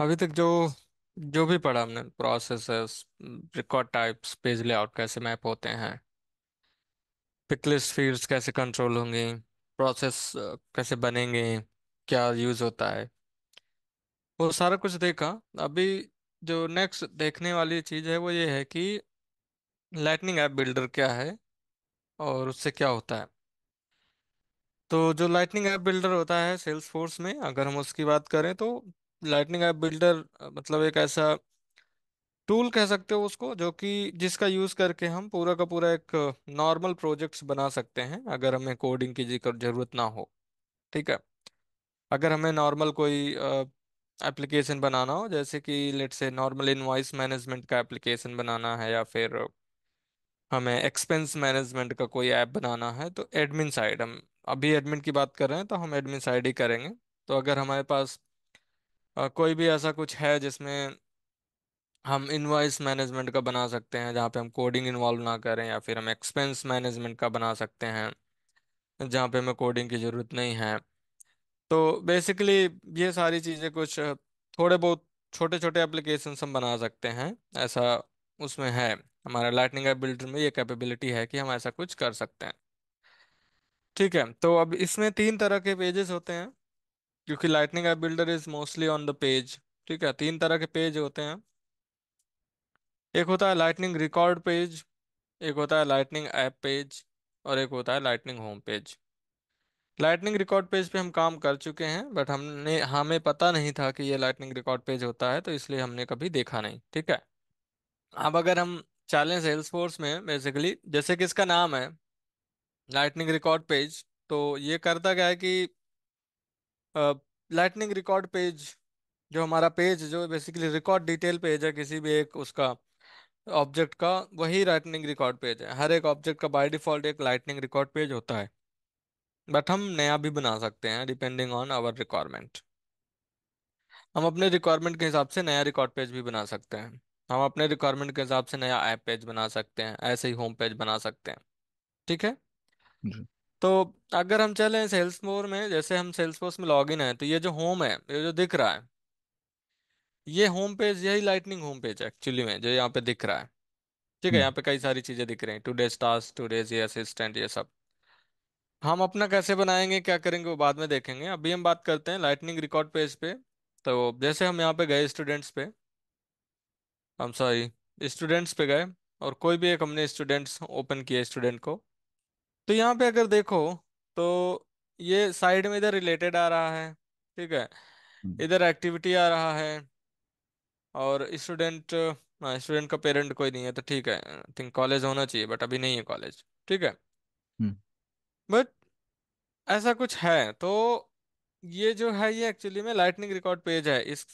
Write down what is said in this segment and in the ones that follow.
अभी तक जो जो भी पढ़ा हमने processes record types page layout कैसे मैप होते हैं पिकलिस्ट फील्ड्स कैसे कंट्रोल होंगे प्रोसेस कैसे बनेंगे क्या यूज होता है वो सारा कुछ देखा अभी जो नेक्स्ट देखने वाली चीज़ है वो ये है कि लाइटनिंग ऐप बिल्डर क्या है और उससे क्या होता है तो जो लाइटनिंग ऐप बिल्डर होता है सेल्स फोर्स में अगर हम उसकी बात करें तो लाइटनिंग ऐप बिल्डर मतलब एक ऐसा टूल कह सकते हो उसको जो कि जिसका यूज़ करके हम पूरा का पूरा एक नॉर्मल प्रोजेक्ट्स बना सकते हैं अगर हमें कोडिंग की जिक्र जरूरत ना हो ठीक है अगर हमें नॉर्मल कोई एप्लीकेशन बनाना हो जैसे कि let say normal invoice management का एप्लीकेशन बनाना है या फिर हमें एक्सपेंस मैनेजमेंट का कोई ऐप बनाना है तो एडमिन साइड हम अभी एडमिन की बात कर रहे हैं तो हम एडमिन साइड ही करेंगे तो अगर हमारे पास कोई भी ऐसा कुछ है जिसमें हम इनवॉइस मैनेजमेंट का बना सकते हैं जहाँ पे हम कोडिंग इन्वॉल्व ना करें या फिर हम एक्सपेंस मैनेजमेंट का बना सकते हैं जहाँ पे हमें कोडिंग की ज़रूरत नहीं है तो बेसिकली ये सारी चीज़ें कुछ थोड़े बहुत छोटे छोटे एप्लीकेशन हम बना सकते हैं ऐसा उसमें है हमारा लाइटनिंग ऐप बिल्डर में ये कैपेबिलिटी है कि हम ऐसा कुछ कर सकते हैं ठीक है तो अब इसमें तीन तरह के पेजेस होते हैं क्योंकि lightning app builder is mostly on the page ठीक है तीन तरह के पेज होते हैं एक होता है लाइटनिंग रिकॉर्ड पेज एक होता है लाइटनिंग ऐप पेज और एक होता है lightning home page lightning record page पे हम काम कर चुके हैं बट हमने हमें पता नहीं था कि ये लाइटनिंग रिकॉर्ड पेज होता है तो इसलिए हमने कभी देखा नहीं ठीक है अब अगर हम चैलेंज सेल्स फोर्स में बेसिकली जैसे कि इसका नाम है लाइटनिंग रिकॉर्ड पेज तो ये करता क्या है कि लाइटनिंग रिकॉर्ड पेज जो हमारा पेज जो बेसिकली रिकॉर्ड डिटेल पेज है किसी भी एक उसका ऑब्जेक्ट का वही लाइटनिंग रिकॉर्ड पेज है हर एक ऑब्जेक्ट का बाय डिफॉल्ट एक लाइटनिंग रिकॉर्ड पेज होता है बट हम नया भी बना सकते हैं डिपेंडिंग ऑन आवर रिक्वायरमेंट हम अपने रिक्वायरमेंट के हिसाब से नया रिकॉर्ड पेज भी बना सकते हैं हम अपने रिक्वायरमेंट के हिसाब से नया ऐप पेज बना सकते हैं ऐसे ही होम पेज बना सकते हैं ठीक है तो अगर हम चलें सेल्स मोर में जैसे हम सेल्स फोर्स में लॉग इन है तो ये जो होम है ये जो दिख रहा है ये होम पेज यही लाइटनिंग होम पेज है एक्चुअली में जो यहाँ पे दिख रहा है ठीक है हम्म। यहाँ पे कई सारी चीजें दिख रही हैं टुडेज टास्क डेज ये असिस्टेंट ये सब हम अपना कैसे बनाएंगे क्या करेंगे वो बाद में देखेंगे अभी हम बात करते हैं लाइटनिंग रिकॉर्ड पेज पे तो जैसे हम यहाँ पे गए स्टूडेंट्स पे हम सॉरी स्टूडेंट्स पे गए और कोई भी एक हमने स्टूडेंट्स ओपन किए स्टूडेंट को तो यहाँ पे अगर देखो तो ये साइड में इधर रिलेटेड आ रहा है ठीक है हम्म। इधर एक्टिविटी आ रहा है और स्टूडेंट हाँ, स्टूडेंट का पेरेंट कोई नहीं है तो ठीक है आई थिंक कॉलेज होना चाहिए बट अभी नहीं है कॉलेज ठीक है हम्म। बट ऐसा कुछ है तो ये जो है ये एक्चुअली में लाइटनिंग रिकॉर्ड पेज है इस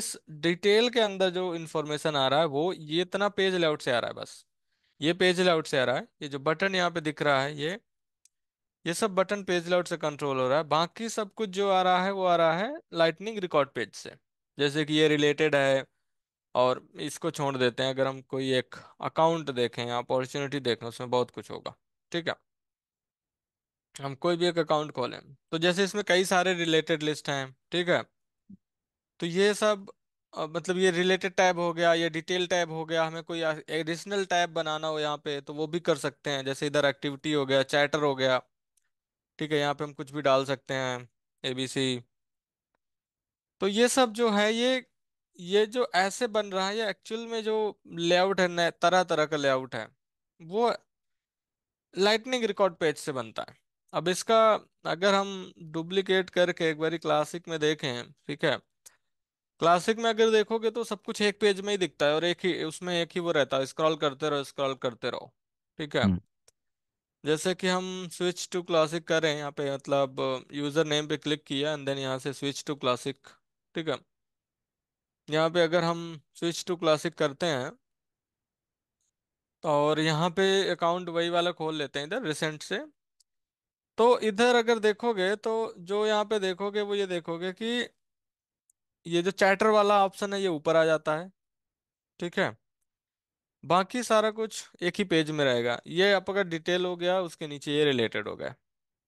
इस डिटेल के अंदर जो इन्फॉर्मेशन आ रहा है वो ये इतना पेज लेआउट से आ रहा है बस ये पेज लेआउट से आ रहा है ये जो बटन यहाँ पे दिख रहा है ये ये सब बटन पेज लेआउट से कंट्रोल हो रहा है बाकी सब कुछ जो आ रहा है वो आ रहा है लाइटनिंग रिकॉर्ड पेज से जैसे कि ये रिलेटेड है और इसको छोड़ देते हैं अगर हम कोई एक अकाउंट देखें अपॉर्चुनिटी देखें उसमें बहुत कुछ होगा ठीक है हम कोई भी एक अकाउंट खोलें तो जैसे इसमें कई सारे रिलेटेड लिस्ट हैं ठीक है तो ये सब मतलब ये रिलेटेड टैब हो गया या डिटेल टैब हो गया हमें कोई एडिशनल टैब बनाना हो यहाँ पे तो वो भी कर सकते हैं जैसे इधर एक्टिविटी हो गया चैटर हो गया ठीक है यहाँ पे हम कुछ भी डाल सकते हैं एबीसी तो ये सब जो है ये ये जो ऐसे बन रहा है ये एक्चुअल में जो लेआउट है तरह तरह का लेआउट है वो लाइटनिंग रिकॉर्ड पेज से बनता है अब इसका अगर हम डुप्लीकेट करके एक बारी क्लासिक में देखें ठीक है क्लासिक में अगर देखोगे तो सब कुछ एक पेज में ही दिखता है और एक ही उसमें एक ही वो रहता है स्क्रॉल करते रहो स्क्रॉल करते रहो ठीक है हम्म। जैसे कि हम स्विच टू क्लासिक कर रहे हैं यहाँ पे मतलब यूजर नेम पे क्लिक किया एंड देन यहाँ से स्विच टू क्लासिक ठीक है यहाँ पे अगर हम स्विच टू क्लासिक करते हैं और यहाँ पे अकाउंट वही वाला खोल लेते हैं इधर रिसेंट से तो इधर अगर देखोगे तो जो यहाँ पे देखोगे वो ये देखोगे कि ये जो चैटर वाला ऑप्शन है ये ऊपर आ जाता है ठीक है बाकी सारा कुछ एक ही पेज में रहेगा ये आपका डिटेल हो गया उसके नीचे ये रिलेटेड हो गया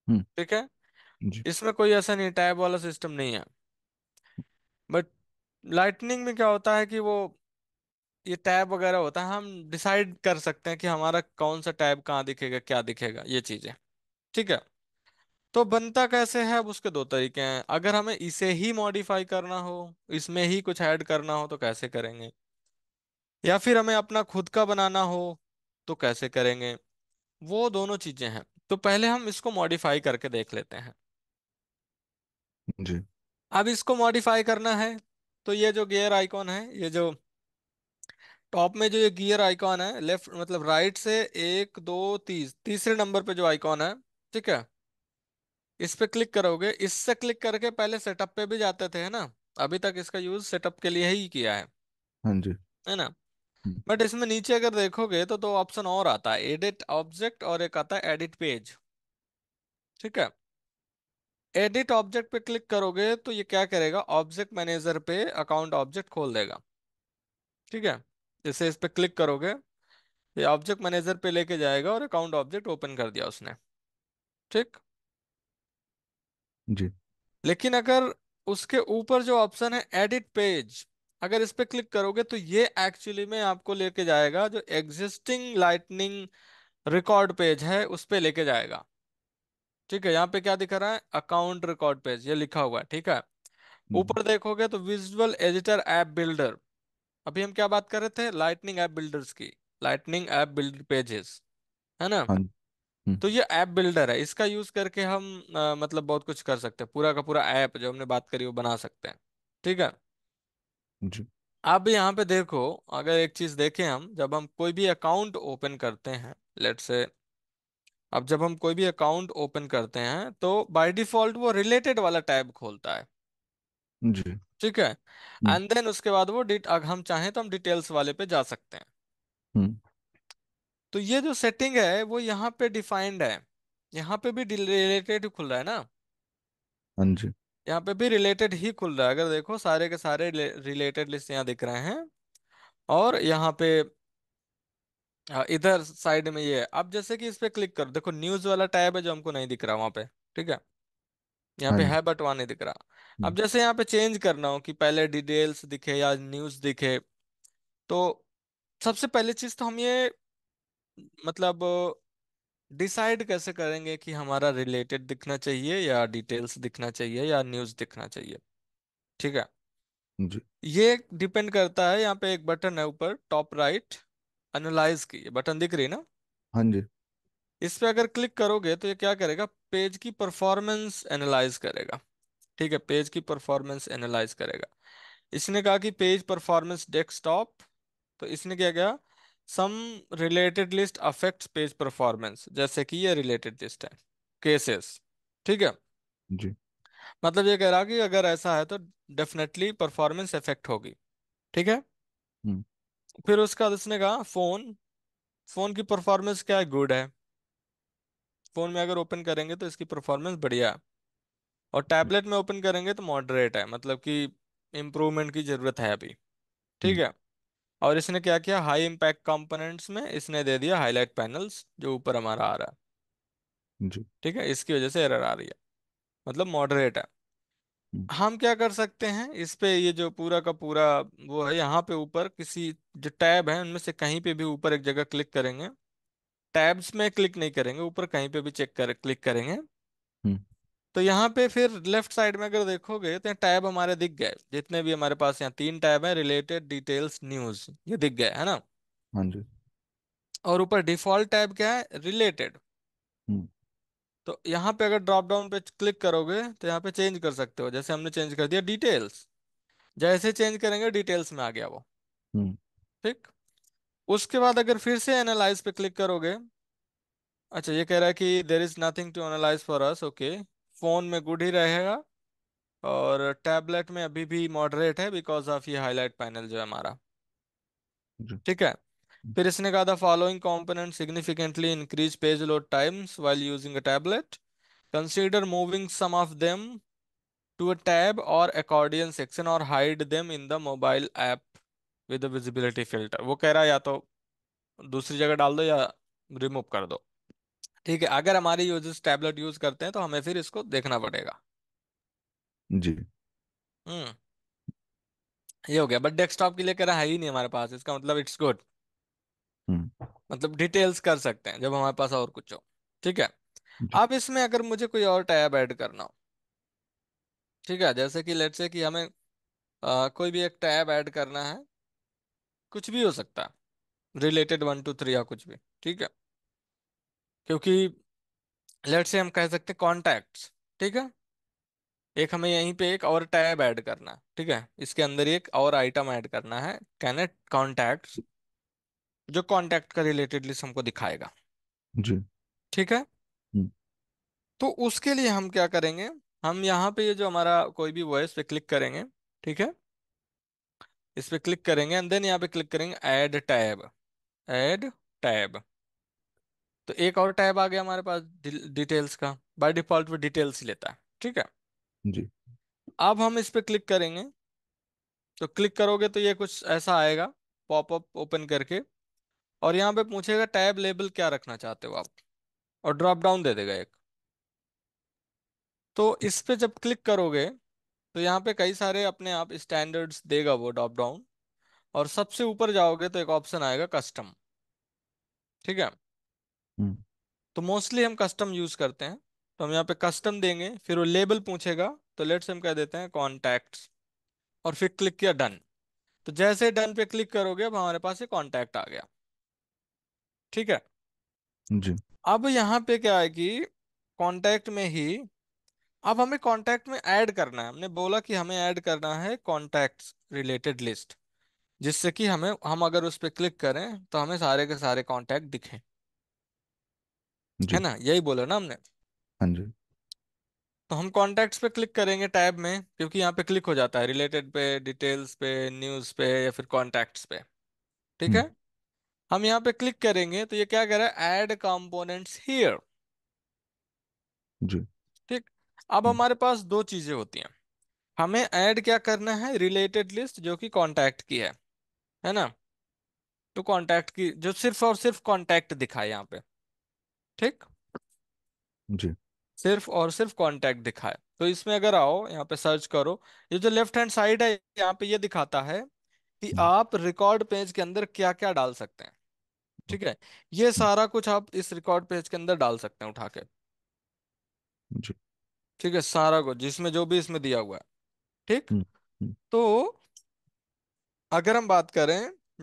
हम्म। ठीक है इसमें कोई ऐसा नहीं टैब वाला सिस्टम नहीं है बट लाइटनिंग में क्या होता है कि वो ये टैब वगैरह होता है हम डिसाइड कर सकते हैं कि हमारा कौन सा टैब कहाँ दिखेगा क्या दिखेगा ये चीज़ें ठीक है तो बनता कैसे है अब उसके दो तरीके हैं अगर हमें इसे ही मॉडिफाई करना हो इसमें ही कुछ ऐड करना हो तो कैसे करेंगे या फिर हमें अपना खुद का बनाना हो तो कैसे करेंगे वो दोनों चीजें हैं तो पहले हम इसको मॉडिफाई करके देख लेते हैं जी अब इसको मॉडिफाई करना है तो ये जो गियर आइकॉन है ये जो टॉप में जो ये गियर आइकॉन है लेफ्ट मतलब राइट से एक दो तीस तीसरे नंबर पे जो आइकॉन है ठीक है इस पे क्लिक करोगे इससे क्लिक करके पहले सेटअप पे भी जाते थे है ना अभी तक इसका यूज सेटअप के लिए ही किया है हाँ जी है ना हम्म। बट इसमें नीचे अगर देखोगे तो दो ऑप्शन और आता है एडिट ऑब्जेक्ट और एक आता है एडिट पेज ठीक है एडिट ऑब्जेक्ट पे क्लिक करोगे तो ये क्या करेगा ऑब्जेक्ट मैनेजर पे अकाउंट ऑब्जेक्ट खोल देगा ठीक है जैसे इस पे क्लिक करोगे ये ऑब्जेक्ट मैनेजर पे लेके जाएगा और अकाउंट ऑब्जेक्ट ओपन कर दिया उसने ठीक जी लेकिन अगर उसके ऊपर जो ऑप्शन है एडिट पेज अगर इस पे क्लिक करोगे तो ये एक्चुअली में आपको लेके जाएगा जो एग्जिस्टिंग लाइटनिंग रिकॉर्ड पेज है उस पर लेके जाएगा ठीक है यहाँ पे क्या दिख रहा है अकाउंट रिकॉर्ड पेज ये लिखा हुआ है ठीक है हम्म, हम्म। ऊपर देखोगे तो विजुअल एडिटर ऐप बिल्डर अभी हम क्या बात कर रहे थे लाइटनिंग ऐप बिल्डर्स की लाइटनिंग ऐप बिल्डर पेजेस है ना हाँ हम्म। तो ये ऐप बिल्डर है इसका यूज करके हम आ, मतलब बहुत कुछ कर सकते हैं पूरा का पूरा ऐप जो हमने बात करी वो बना सकते हैं ठीक है जी अब यहाँ पे देखो अगर एक चीज देखें हम जब हम कोई भी अकाउंट ओपन करते हैं लेट से अब जब हम कोई भी अकाउंट ओपन करते हैं तो बाय डिफॉल्ट वो रिलेटेड वाला टैब खोलता है जी ठीक है हम्म। एंड देन उसके बाद वो डिट अगर हम चाहें तो हम डिटेल्स वाले पे जा सकते हैं हम्म। तो ये जो सेटिंग है वो यहाँ पे डिफाइंड है यहाँ पे भी रिलेटेड खुल रहा है ना हाँ जी यहाँ पे भी रिलेटेड ही खुल रहा है अगर देखो सारे के सारे रिलेटेड लिस्ट यहाँ दिख रहे हैं और यहाँ पे इधर साइड में ये है अब जैसे कि इस पे क्लिक करो देखो न्यूज वाला टैब है जो हमको नहीं दिख रहा वहां पे ठीक है यहाँ हाँ पे है बट वहां नहीं दिख रहा हम्म। अब जैसे यहाँ पे चेंज करना हो कि पहले डिटेल्स दिखे या न्यूज दिखे तो सबसे पहले चीज तो हम ये मतलब डिसाइड कैसे करेंगे कि हमारा रिलेटेड दिखना चाहिए या डिटेल्स दिखना चाहिए या न्यूज़ दिखना चाहिए ठीक है जी ये डिपेंड करता है यहाँ पे एक बटन है ऊपर टॉप राइट एनालाइज की बटन दिख रही है ना हाँ जी इस पे अगर क्लिक करोगे तो ये क्या करेगा पेज की परफॉर्मेंस एनालाइज करेगा ठीक है पेज की परफॉर्मेंस एनालाइज करेगा इसने कहा कि पेज परफॉर्मेंस डेस्कटॉप तो इसने क्या किया some related list affect page performance जैसे कि ये रिलेटेड लिस्ट है केसेस ठीक है जी मतलब ये कह रहा कि अगर ऐसा है तो डेफिनेटली परफॉर्मेंस इफेक्ट होगी ठीक है हम्म। फिर उसका उसने कहा फोन फोन की परफॉर्मेंस क्या है गुड है फोन में अगर ओपन करेंगे तो इसकी परफॉर्मेंस बढ़िया है और टैबलेट में ओपन करेंगे तो मॉडरेट है मतलब कि इम्प्रूवमेंट की जरूरत है अभी ठीक हम्म। है और इसने क्या किया हाई इम्पैक्ट कंपोनेंट्स में इसने दे दिया हाईलाइट पैनल्स जो ऊपर हमारा आ रहा है जी ठीक है इसकी वजह से एरर आ रही है मतलब मॉडरेट है हम्म। हम क्या कर सकते हैं इस पे ये जो पूरा का पूरा वो है यहाँ पे ऊपर किसी जो टैब है उनमें से कहीं पे भी ऊपर एक जगह क्लिक करेंगे टैब्स में क्लिक नहीं करेंगे ऊपर कहीं पे भी चेक कर क्लिक करेंगे हम्म। तो यहाँ पे फिर लेफ्ट साइड में अगर देखोगे तो टैब हमारे दिख गए जितने भी हमारे पास यहाँ तीन टैब है रिलेटेड डिटेल्स न्यूज ये दिख गए है ना हाँ जी और ऊपर डिफॉल्ट टैब क्या है रिलेटेड हम्म। तो यहाँ पे अगर ड्रॉप डाउन पे क्लिक करोगे तो यहाँ पे चेंज कर सकते हो जैसे हमने चेंज कर दिया डिटेल्स जैसे चेंज करेंगे डिटेल्स में आ गया वो हम्म। ठीक उसके बाद अगर फिर से एनालाइज पे क्लिक करोगे अच्छा ये कह रहा है कि there is nothing to analyze for us okay phone में गुड ही रहेगा और टैबलेट में अभी भी मॉडरेट है बिकॉज ऑफ ये हाईलाइट पैनल जो है हमारा ठीक है फिर इसने कहा था following component significantly increase page load times while using a tablet consider moving some of them to a tab or accordion section or hide them in the mobile app with visibility filter वो कह रहा है या तो दूसरी जगह डाल दो या रिमूव कर दो ठीक है अगर हमारे यूजर्स टैबलेट यूज करते हैं तो हमें फिर इसको देखना पड़ेगा जी हम्म ये हो गया बट डेस्कटॉप के लिए कह रहा है ही नहीं हमारे पास इसका मतलब इट्स हम्म। गुड मतलब डिटेल्स कर सकते हैं जब हमारे पास और कुछ हो ठीक है अब इसमें अगर मुझे कोई और टैब ऐड करना हो ठीक है जैसे कि लेट से कि हमें आ, कोई भी एक टैब ऐड करना है कुछ भी हो सकता है रिलेटेड वन टू थ्री या कुछ भी ठीक है क्योंकि लेट से हम कह सकते हैं कॉन्टैक्ट्स ठीक है एक हमें यहीं पे एक और टैब ऐड करना ठीक है इसके अंदर एक और आइटम ऐड करना है कैनेट कॉन्टैक्ट जो कॉन्टैक्ट का रिलेटेड लिस्ट हमको दिखाएगा जी ठीक है हम्म। तो उसके लिए हम क्या करेंगे हम यहाँ पे ये जो हमारा कोई भी वॉइस पे क्लिक करेंगे ठीक है इस पे क्लिक करेंगे एंड देन यहाँ पे क्लिक करेंगे ऐड टैब ऐड टैब तो एक और टैब आ गया हमारे पास डिटेल्स का बाय डिफॉल्ट वो डिटेल्स ही लेता है ठीक है जी अब हम इस पर क्लिक करेंगे तो क्लिक करोगे तो ये कुछ ऐसा आएगा पॉपअप ओपन करके और यहाँ पे पूछेगा टैब लेबल क्या रखना चाहते हो आप और ड्रॉप डाउन दे देगा एक तो इस पर जब क्लिक करोगे तो यहाँ पे कई सारे अपने आप स्टैंडर्ड्स देगा वो ड्रॉप डाउन और सबसे ऊपर जाओगे तो एक ऑप्शन आएगा कस्टम ठीक है हम्म। तो मोस्टली हम कस्टम यूज करते हैं तो हम यहाँ पे कस्टम देंगे फिर वो लेबल पूछेगा तो लेट्स हम कह देते हैं कॉन्टैक्ट और फिर क्लिक किया डन तो जैसे डन पे क्लिक करोगे अब हमारे पास ये कॉन्टैक्ट आ गया ठीक है जी अब यहाँ पे क्या है कि कॉन्टैक्ट में ही अब हमें कॉन्टैक्ट में ऐड करना है हमने बोला कि हमें ऐड करना है कॉन्टैक्ट रिलेटेड लिस्ट जिससे कि हमें हम अगर उस पर क्लिक करें तो हमें सारे के सारे कॉन्टैक्ट दिखें है ना यही बोला ना हमने हाँ जी तो हम कॉन्टेक्ट पे क्लिक करेंगे टैब में क्योंकि यहाँ पे क्लिक हो जाता है रिलेटेड पे डिटेल्स पे न्यूज़ पे या फिर कॉन्टेक्ट पे ठीक हम्म। है हम यहाँ पे क्लिक करेंगे तो ये क्या कर रहा है एड कंपोनेंट्स हियर जी ठीक अब हम्म। हमारे पास दो चीजें होती हैं हमें ऐड क्या करना है रिलेटेड लिस्ट जो कि कॉन्टैक्ट की है है ना तो कॉन्टैक्ट की जो सिर्फ और सिर्फ कॉन्टैक्ट दिखा है यहाँ पे ठीक जी सिर्फ और सिर्फ कांटेक्ट दिखाए तो इसमें अगर आओ यहाँ पे सर्च करो ये जो लेफ्ट हैंड साइड है यहाँ पे ये दिखाता है कि हम्म। आप रिकॉर्ड पेज के अंदर क्या क्या डाल सकते हैं ठीक है ये हम्म। सारा कुछ आप इस रिकॉर्ड पेज के अंदर डाल सकते हैं उठा के ठीक है सारा कुछ जिसमें जो भी इसमें दिया हुआ है ठीक हम्म, तो अगर हम बात करें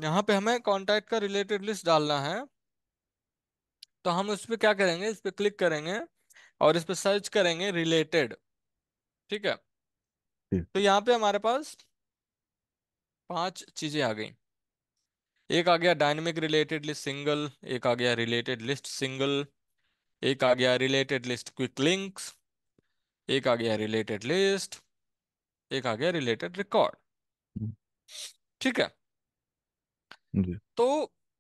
यहाँ पे हमें कॉन्टैक्ट का रिलेटेड लिस्ट डालना है तो हम उस पर क्या करेंगे इस पर क्लिक करेंगे और इस पर सर्च करेंगे रिलेटेड ठीक है तो यहाँ पे हमारे पास पांच चीजें आ गई एक आ गया डायनेमिक रिलेटेड लिस्ट सिंगल एक आ गया रिलेटेड लिस्ट सिंगल एक आ गया रिलेटेड लिस्ट क्विक लिंक्स एक आ गया रिलेटेड लिस्ट एक आ गया रिलेटेड रिकॉर्ड हम्म। ठीक है तो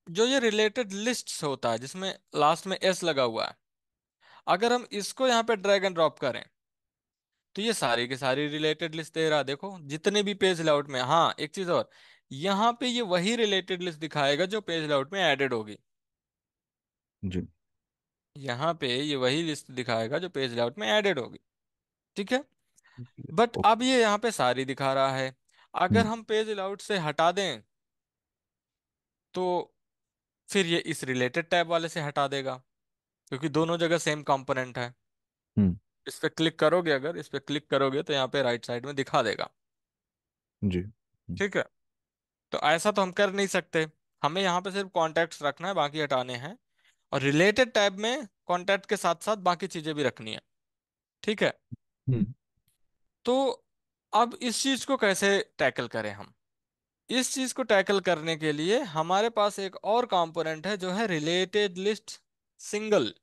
जो ये रिलेटेड लिस्ट होता है जिसमें लास्ट में एस लगा हुआ है अगर हम इसको यहाँ पे ड्रैग एंड ड्रॉप करें तो ये सारी के सारी रिलेटेड लिस्ट दे रहा देखो जितने भी पेज लेआउट में हाँ एक चीज और यहाँ पे ये वही रिलेटेड लिस्ट दिखाएगा जो पेज लेआउट में एडेड होगी जी यहाँ पे ये वही लिस्ट दिखाएगा जो पेज लेआउट में एडेड होगी ठीक है बट अब ये यहाँ पे सारी दिखा रहा है अगर हम्म। हम पेज लेआउट से हटा दें तो फिर ये इस रिलेटेड टैब वाले से हटा देगा क्योंकि दोनों जगह सेम कंपोनेंट है हम्म। इस पर क्लिक करोगे अगर इस पर क्लिक करोगे तो यहाँ पे राइट साइड में दिखा देगा जी हम्म। ठीक है तो ऐसा तो हम कर नहीं सकते हमें यहाँ पे सिर्फ कॉन्टेक्ट रखना है बाकी हटाने हैं और रिलेटेड टैब में कॉन्टेक्ट के साथ साथ बाकी चीजें भी रखनी है ठीक है हम्म। तो अब इस चीज को कैसे टैकल करें हम इस चीज को टैकल करने के लिए हमारे पास एक और कंपोनेंट है जो है रिलेटेड लिस्ट सिंगल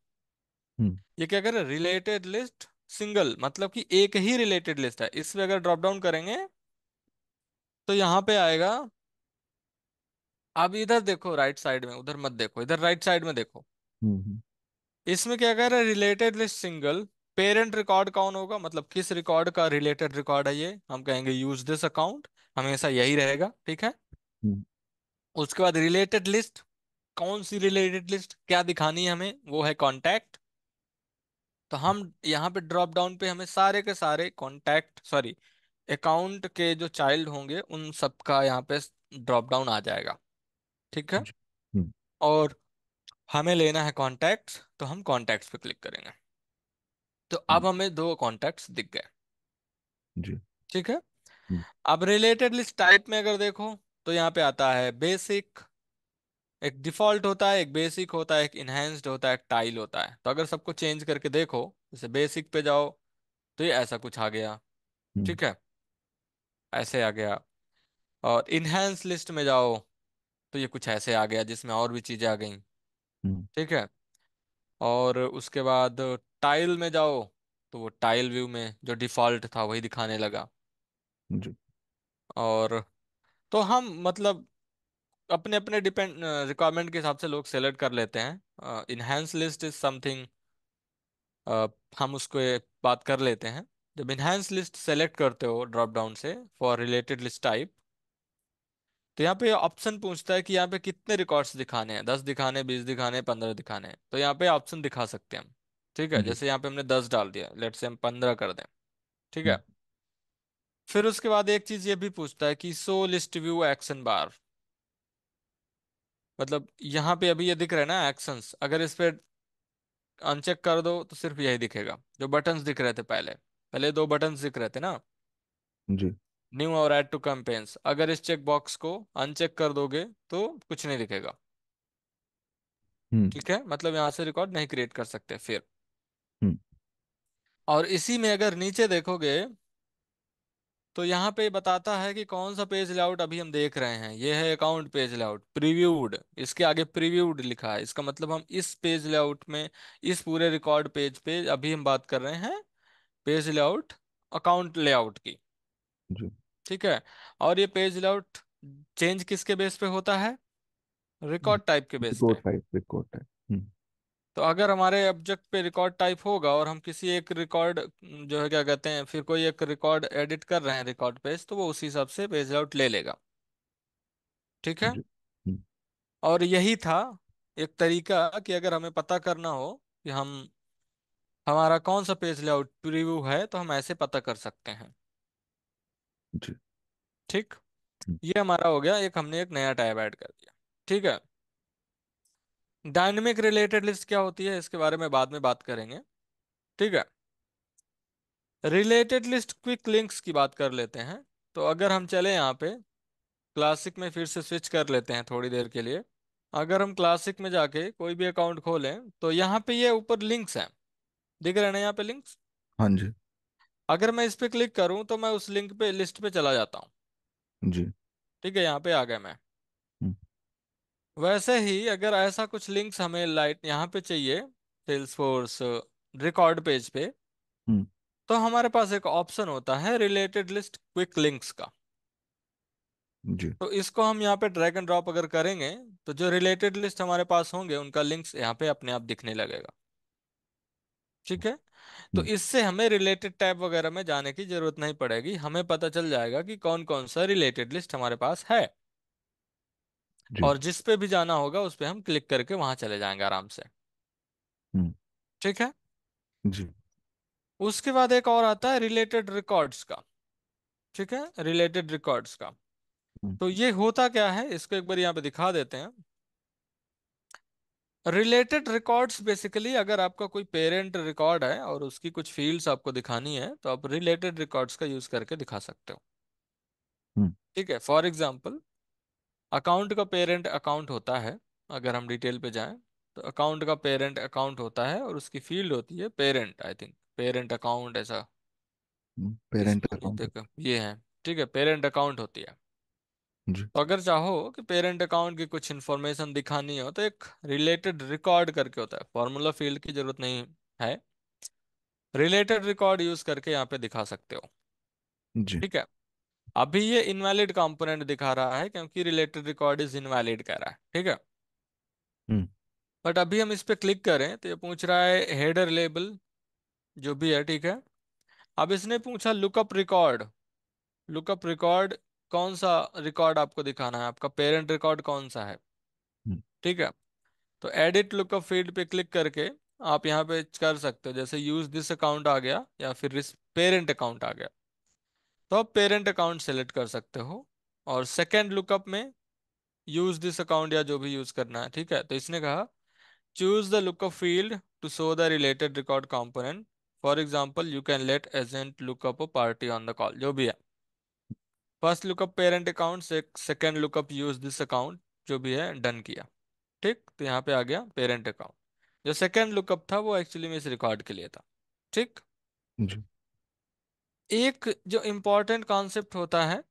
हम्म। ये क्या कर रहे रिलेटेड लिस्ट सिंगल मतलब कि एक ही रिलेटेड लिस्ट है इसमें अगर ड्रॉप डाउन करेंगे तो यहाँ पे आएगा अब इधर देखो राइट साइड में उधर मत देखो इधर राइट साइड में देखो हम्म, हम्म। इसमें क्या कह रहा है related list single parent record कौन होगा मतलब किस रिकॉर्ड का रिलेटेड रिकॉर्ड है ये हम कहेंगे यूज दिस अकाउंट हमेशा यही रहेगा ठीक है हम्म। उसके बाद रिलेटेड लिस्ट कौन सी रिलेटेड लिस्ट क्या दिखानी है हमें वो है कॉन्टैक्ट तो हम यहाँ पे ड्रॉप डाउन पे हमें सारे के सारे कॉन्टैक्ट सॉरी अकाउंट के जो चाइल्ड होंगे उन सबका यहाँ पे ड्रॉप डाउन आ जाएगा ठीक है हम्म। और हमें लेना है कॉन्टैक्ट तो हम कॉन्टैक्ट पे क्लिक करेंगे तो अब हम्म। हमें दो कॉन्टैक्ट दिख गए जी ठीक है हम्म। अब रिलेटेड लिस्ट टाइप में अगर देखो तो यहाँ पे आता है बेसिक एक डिफॉल्ट होता है एक बेसिक होता है एक इनहेंस्ड होता है एक टाइल होता है तो अगर सबको चेंज करके देखो जैसे बेसिक पे जाओ तो ये ऐसा कुछ आ गया हम्म। ठीक है ऐसे आ गया और इनहेंस लिस्ट में जाओ तो ये कुछ ऐसे आ गया जिसमें और भी चीजें आ गई हम्म। ठीक है और उसके बाद टाइल में जाओ तो वो टाइल व्यू में जो डिफॉल्ट था वही दिखाने लगा जी और तो हम मतलब अपने अपने डिपेंड रिक्वायरमेंट के हिसाब से लोग सेलेक्ट कर लेते हैं इनहेंस लिस्ट इज समथिंग हम उसको बात कर लेते हैं जब इनहेंस लिस्ट सेलेक्ट करते हो ड्रॉप डाउन से फॉर रिलेटेड लिस्ट टाइप तो यहाँ पे ऑप्शन पूछता है कि यहाँ पे कितने रिकॉर्ड्स दिखाने हैं दस दिखाने बीस दिखाने पंद्रह दिखाने तो यहाँ पे ऑप्शन दिखा सकते हैं हम ठीक है जी जैसे यहाँ पे हमने दस डाल दिया लेट से हम पंद्रह कर दें ठीक है फिर उसके बाद एक चीज ये भी पूछता है कि so list view action bar मतलब यहाँ पे अभी ये दिख रहा है ना एक्शंस अगर इस पर अनचेक कर दो तो सिर्फ यही दिखेगा जो बटन दिख रहे थे पहले पहले दो बटन दिख रहे थे ना जी न्यू और एड टू कैंपेन्स अगर इस चेक बॉक्स को अनचेक कर दोगे तो कुछ नहीं दिखेगा हम्म। ठीक है मतलब यहाँ से रिकॉर्ड नहीं क्रिएट कर सकते फिर हम्म। और इसी में अगर नीचे देखोगे तो यहाँ पे बताता है कि कौन सा पेज लेआउट अभी हम देख रहे हैं ये है अकाउंट पेज लेआउट प्रीव्यूड इसके आगे प्रीव्यूड लिखा है इसका मतलब हम इस पेज लेआउट में इस पूरे रिकॉर्ड पेज पे अभी हम बात कर रहे हैं पेज लेआउट अकाउंट लेआउट की ठीक है और ये पेज लेआउट चेंज किसके बेस पे होता है रिकॉर्ड हम्म। टाइप के base record type record type तो अगर हमारे ऑब्जेक्ट पे रिकॉर्ड टाइप होगा और हम किसी एक रिकॉर्ड जो है क्या कहते हैं फिर कोई एक रिकॉर्ड एडिट कर रहे हैं रिकॉर्ड पेज तो वो उसी हिसाब से पेज आउट ले लेगा ठीक है हम्म। और यही था एक तरीका कि अगर हमें पता करना हो कि हम हमारा कौन सा पेज लेआउट प्रीव्यू है तो हम ऐसे पता कर सकते हैं ठीक हम्म। ये हमारा हो गया एक हमने एक नया टैब ऐड कर दिया ठीक है डायनेमिक रिलेटेड लिस्ट क्या होती है इसके बारे में बाद में बात करेंगे ठीक है रिलेटेड लिस्ट क्विक लिंक्स की बात कर लेते हैं तो अगर हम चले यहाँ पे क्लासिक में फिर से स्विच कर लेते हैं थोड़ी देर के लिए अगर हम क्लासिक में जाके कोई भी अकाउंट खोलें तो यहाँ पे ये यह ऊपर लिंक्स हैं दिख रहे हैं यहाँ पे लिंक्स हाँ जी अगर मैं इस पर क्लिक करूँ तो मैं उस लिंक पे लिस्ट पे चला जाता हूँ जी ठीक है यहाँ पे आ गया मैं वैसे ही अगर ऐसा कुछ लिंक्स हमें लाइट यहाँ पे चाहिए सेल्सफोर्स रिकॉर्ड पेज पे हम्म। तो हमारे पास एक ऑप्शन होता है रिलेटेड लिस्ट क्विक लिंक्स का जी तो इसको हम यहाँ पे ड्रैग एंड ड्रॉप अगर करेंगे तो जो रिलेटेड लिस्ट हमारे पास होंगे उनका लिंक्स यहाँ पे अपने आप दिखने लगेगा ठीक है तो हम्म। इससे हमें रिलेटेड टैब वगैरह में जाने की जरूरत नहीं पड़ेगी हमें पता चल जाएगा कि कौन कौन सा रिलेटेड लिस्ट हमारे पास है जी और जिस पे भी जाना होगा उस पे हम क्लिक करके वहां चले जाएंगे आराम से ठीक है जी उसके बाद एक और आता है रिलेटेड रिकॉर्ड्स का ठीक है रिलेटेड रिकॉर्ड्स का तो ये होता क्या है इसको एक बार यहाँ पे दिखा देते हैं रिलेटेड रिकॉर्ड्स बेसिकली अगर आपका कोई पेरेंट रिकॉर्ड है और उसकी कुछ फील्ड्स आपको दिखानी है तो आप रिलेटेड रिकॉर्ड्स का यूज करके दिखा सकते हो ठीक है फॉर एग्जाम्पल अकाउंट का पेरेंट अकाउंट होता है अगर हम डिटेल पे जाएं तो अकाउंट का पेरेंट अकाउंट होता है और उसकी फील्ड होती है parent I think parent account ऐसा हम्म, पेरेंट अकाउंट ये है ठीक है पेरेंट अकाउंट होती है तो अगर चाहो कि पेरेंट अकाउंट की कुछ इन्फॉर्मेशन दिखानी हो तो एक रिलेटेड रिकॉर्ड करके होता है फॉर्मूला फील्ड की जरूरत नहीं है रिलेटेड रिकॉर्ड यूज करके यहाँ पे दिखा सकते हो जी ठीक है अभी ये इनवैलिड कंपोनेंट दिखा रहा है क्योंकि रिलेटेड रिकॉर्ड इज इनवैलिड कह रहा है ठीक है बट हम्म। अभी हम इस पर क्लिक करें तो ये पूछ रहा है हेडर लेबल जो भी है ठीक है अब इसने पूछा लुकअप रिकॉर्ड लुकअप रिकॉर्ड कौन सा रिकॉर्ड आपको दिखाना है आपका पेरेंट रिकॉर्ड कौन सा है हम्म। ठीक है तो एडिट लुकअप फील्ड पे क्लिक करके आप यहाँ पे कर सकते हो जैसे यूज दिस अकाउंट आ गया या फिर पेरेंट अकाउंट आ गया तो आप पेरेंट अकाउंट सेलेक्ट कर सकते हो और सेकेंड लुकअप में यूज दिस अकाउंट या जो भी यूज करना है ठीक है तो इसने कहा choose the lookup field to show the related record component for example you can let agent lookup party on the call जो भी है first lookup parent account second lookup use this account जो भी है डन किया ठीक तो यहाँ पे आ गया पेरेंट अकाउंट जो सेकेंड लुकअप था वो एक्चुअली में इस रिकॉर्ड के लिए था ठीक एक जो इम्पोर्टेंट कॉन्सेप्ट होता है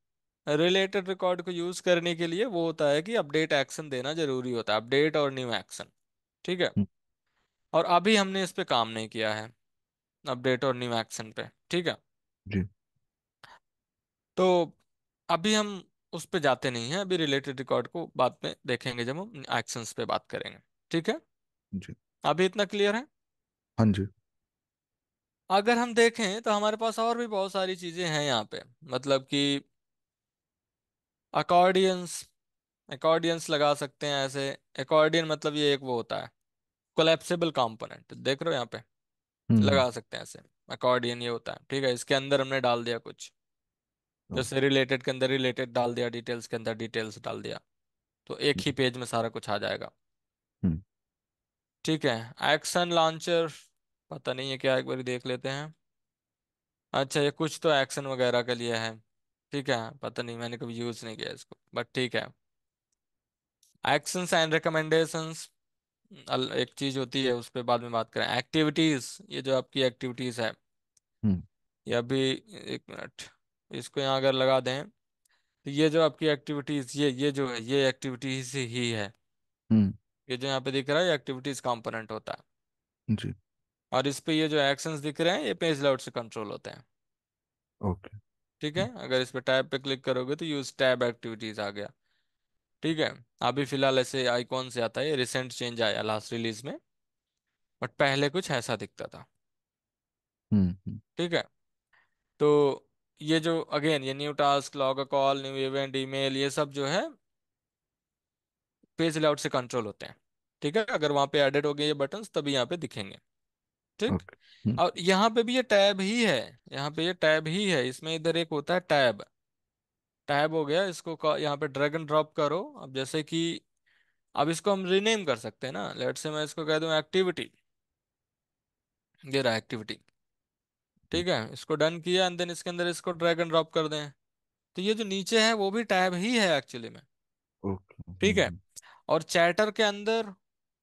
रिलेटेड रिकॉर्ड को यूज करने के लिए वो होता है कि अपडेट एक्शन देना जरूरी होता है अपडेट और न्यू एक्शन ठीक है हम्म। और अभी हमने इस पे काम नहीं किया है अपडेट और न्यू एक्शन पे ठीक है जी तो अभी हम उस पे जाते नहीं हैं अभी रिलेटेड रिकॉर्ड को बाद में देखेंगे जब हम एक्शन पे बात करेंगे ठीक है जी अभी इतना क्लियर है हाँ जी अगर हम देखें तो हमारे पास और भी बहुत सारी चीज़ें हैं यहाँ पे मतलब कि अकॉर्डियंस अकॉर्डियंस लगा सकते हैं ऐसे अकॉर्डियन मतलब ये एक वो होता है कोलेप्सिबल कंपोनेंट देख रहे हो यहाँ पे लगा हम्म। सकते हैं ऐसे अकॉर्डियन ये होता है ठीक है इसके अंदर हमने डाल दिया कुछ जैसे रिलेटेड के अंदर रिलेटेड डाल दिया डिटेल्स के अंदर डिटेल्स डाल दिया तो एक ही पेज हम्म। में सारा कुछ आ जाएगा हम्म। ठीक है एक्शन लॉन्चर पता नहीं है क्या एक बार देख लेते हैं अच्छा ये कुछ तो एक्शन वगैरह के लिए है ठीक है पता नहीं मैंने कभी यूज नहीं किया इसको बट ठीक है एक्शंस एंड रिकमेंडेशंस एक चीज होती है उस पर बाद में बात करें एक्टिविटीज ये जो आपकी एक्टिविटीज है हम्म। ये अभी एक मिनट इसको यहाँ अगर लगा दें तो ये जो आपकी एक्टिविटीज ये ये जो है ये एक्टिविटीज ही है हम्म, ये जो यहाँ पे दिख रहा है ये एक्टिविटीज कॉम्पोनेंट होता है जी और इस पे ये जो एक्शंस दिख रहे हैं ये पेज लेआउट से कंट्रोल होते हैं ओके ठीक है अगर इस पे टैब पे क्लिक करोगे तो यूज टैब एक्टिविटीज आ गया ठीक है अभी फिलहाल ऐसे आइकॉन से आता है ये रिसेंट चेंज आया लास्ट रिलीज में बट पहले कुछ ऐसा दिखता था हम्म, हम्म। ठीक है तो ये जो अगेन ये new task log a call new event email ये सब जो है पेज लेआउट से कंट्रोल होते हैं ठीक है अगर वहां पे एडिट हो गए ये बटन तभी यहाँ पे दिखेंगे ठीक हम्म। और यहाँ पे भी ये टैब ही है यहाँ पे ये टैब ही है इसमें इधर एक होता है टैब टैब हो गया इसको यहाँ पे ड्रैग एंड ड्रॉप करो अब जैसे कि अब इसको हम रीनेम कर सकते हैं ना लेट से मैं इसको कह दूं एक्टिविटी ये रहा एक्टिविटी ठीक है इसको डन किया एंड देन इसके अंदर इसको ड्रैग एंड ड्रॉप कर दें तो ये जो नीचे है वो भी टैब ही है एक्चुअली में ठीक है हम्म। और चैटर के अंदर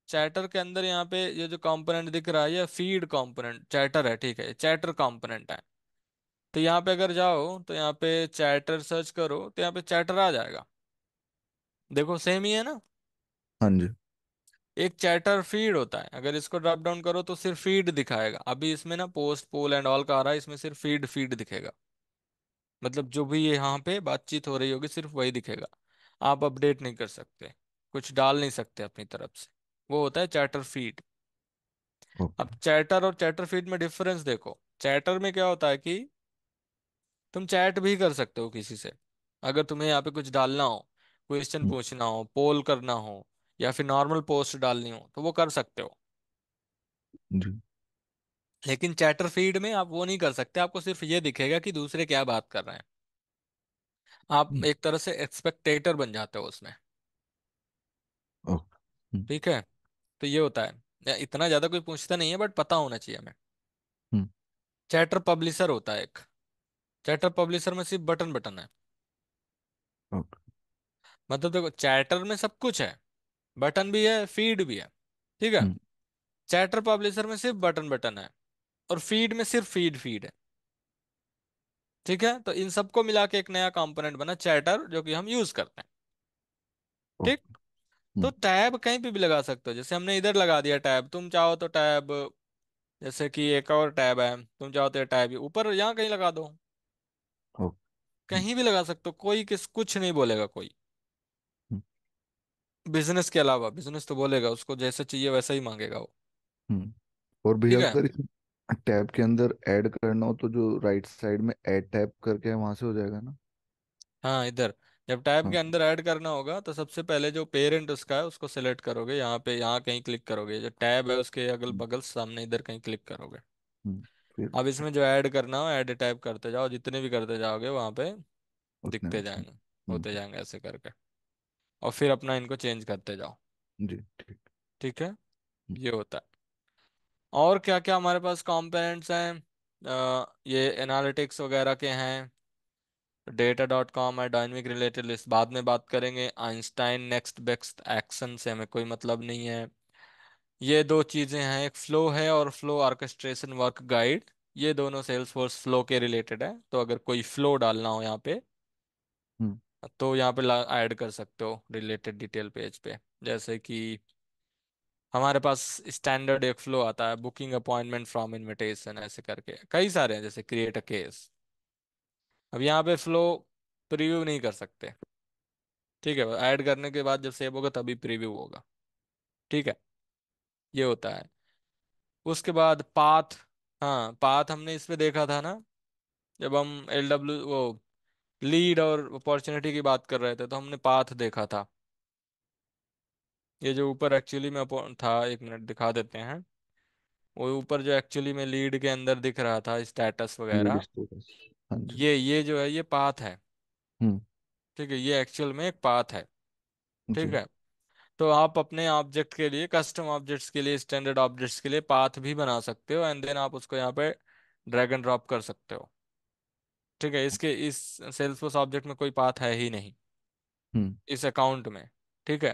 चैटर के अंदर यहाँ पे ये जो कंपोनेंट दिख रहा है ये फीड कंपोनेंट चैटर है ठीक है चैटर कंपोनेंट है तो यहाँ पे अगर जाओ तो यहाँ पे चैटर सर्च करो तो यहाँ पे चैटर आ जाएगा देखो सेम ही है ना हाँ जी एक चैटर फीड होता है अगर इसको ड्रॉप डाउन करो तो सिर्फ फीड दिखाएगा अभी इसमें ना पोस्ट पोल एंड ऑल का आ रहा है इसमें सिर्फ फीड फीड दिखेगा मतलब जो भी यहाँ पे बातचीत हो रही होगी सिर्फ वही दिखेगा आप अपडेट नहीं कर सकते कुछ डाल नहीं सकते अपनी तरफ से वो होता है चैटर फीड ओके अब चैटर और चैटर फीड में डिफरेंस देखो चैटर में क्या होता है कि तुम चैट भी कर सकते हो किसी से अगर तुम्हें यहाँ पे कुछ डालना हो क्वेश्चन हम्म। पूछना हो पोल करना हो या फिर नॉर्मल पोस्ट डालनी हो तो वो कर सकते हो जी लेकिन चैटर फीड में आप वो नहीं कर सकते आपको सिर्फ ये दिखेगा कि दूसरे क्या बात कर रहे हैं आप हम्म। एक तरह से एक्सपेक्टेटर बन जाते हो उसमें हम्म। ठीक है तो ये होता है इतना ज्यादा कोई पूछता नहीं है बट पता होना चाहिए हमें हम्म। चैटर पब्लिशर होता है एक चैटर पब्लिशर में सिर्फ बटन बटन है मतलब देखो चैटर में सब कुछ है बटन भी है फीड भी है ठीक है हम्म। चैटर पब्लिशर में सिर्फ बटन बटन है और फीड में सिर्फ फीड फीड है ठीक है तो इन सबको मिला के एक नया कंपोनेंट बना चैटर जो कि हम यूज करते हैं ठीक हम्म। तो टैब कहीं पे भी लगा सकते हो जैसे हमने इधर लगा दिया टैब तुम चाहो तो टैब जैसे कि एक और टैब है तुम चाहो तो टैब ही- ऊपर यहाँ कहीं लगा दो हम्म। कहीं भी लगा सकते हो कोई किस कुछ नहीं बोलेगा कोई हम्म। बिजनेस के अलावा बिजनेस तो बोलेगा उसको जैसे चाहिए वैसा ही मांगेगा वो हम्म और भैया ठीक है अगर इस टैब के अंदर ऐड करना हो तो जो राइट साइड में ऐड टैब करके है वहां से हो जाएगा ना हाँ इधर जब टैब के हाँ। अंदर ऐड करना होगा तो सबसे पहले जो पेरेंट उसका है उसको सेलेक्ट करोगे यहाँ पे यहाँ कहीं क्लिक करोगे जो टैब है उसके हम्म। अगल बगल सामने इधर कहीं क्लिक करोगे हम्म, अब इसमें जो ऐड करना हो ऐड टैब करते जाओ जितने भी करते जाओगे वहां पे दिखते जाएंगे हम्म। होते जाएंगे ऐसे करके और फिर अपना इनको चेंज करते जाओ जी ठीक ठीक है ये होता है और क्या क्या हमारे पास कॉम्पोनेंट्स हैं ये एनालिटिक्स वगैरह के हैं डेटा डॉट कॉम है डायनमिक रिलेटेड लिस्ट बाद में बात करेंगे आइंस्टाइन नेक्स्ट बेस्ट एक्शन से हमें कोई मतलब नहीं है ये दो चीज़ें हैं एक फ्लो है और फ्लो आर्केस्ट्रेशन वर्क गाइड ये दोनों सेल्स फोर्स फ्लो के रिलेटेड है तो अगर कोई फ्लो डालना हो यहाँ पे हम्म। तो यहाँ पे ऐड कर सकते हो रिलेटेड डिटेल पेज पे जैसे कि हमारे पास स्टैंडर्ड एक फ्लो आता है बुकिंग अपॉइंटमेंट फ्रॉम इनविटेशन ऐसे करके कई सारे हैं जैसे क्रिएट अ केस अब यहाँ पे फ्लो प्रीव्यू नहीं कर सकते ठीक है ऐड करने के बाद जब सेव होगा तभी प्रीव्यू होगा ठीक है ये होता है उसके बाद पाथ हाँ पाथ हमने इस पर देखा था ना जब हम एल डब्ल्यू वो लीड और अपॉर्चुनिटी की बात कर रहे थे तो हमने पाथ देखा था ये जो ऊपर एक्चुअली में था एक मिनट दिखा देते हैं वो ऊपर जो एक्चुअली में लीड के अंदर दिख रहा था स्टेटस वगैरह हाँ जी ये ये जो है ये पाथ है हम्म ठीक है ये एक्चुअल में एक पाथ है जी ठीक है तो आप अपने ऑब्जेक्ट के लिए कस्टम ऑब्जेक्ट्स के लिए स्टैंडर्ड ऑब्जेक्ट्स के लिए पाथ भी बना सकते हो एंड देन आप उसको यहाँ पे ड्रैग एंड ड्रॉप कर सकते हो ठीक है इसके इस सेल्सफोर्स ऑब्जेक्ट में कोई पाथ है ही नहीं हम्म। इस अकाउंट में ठीक है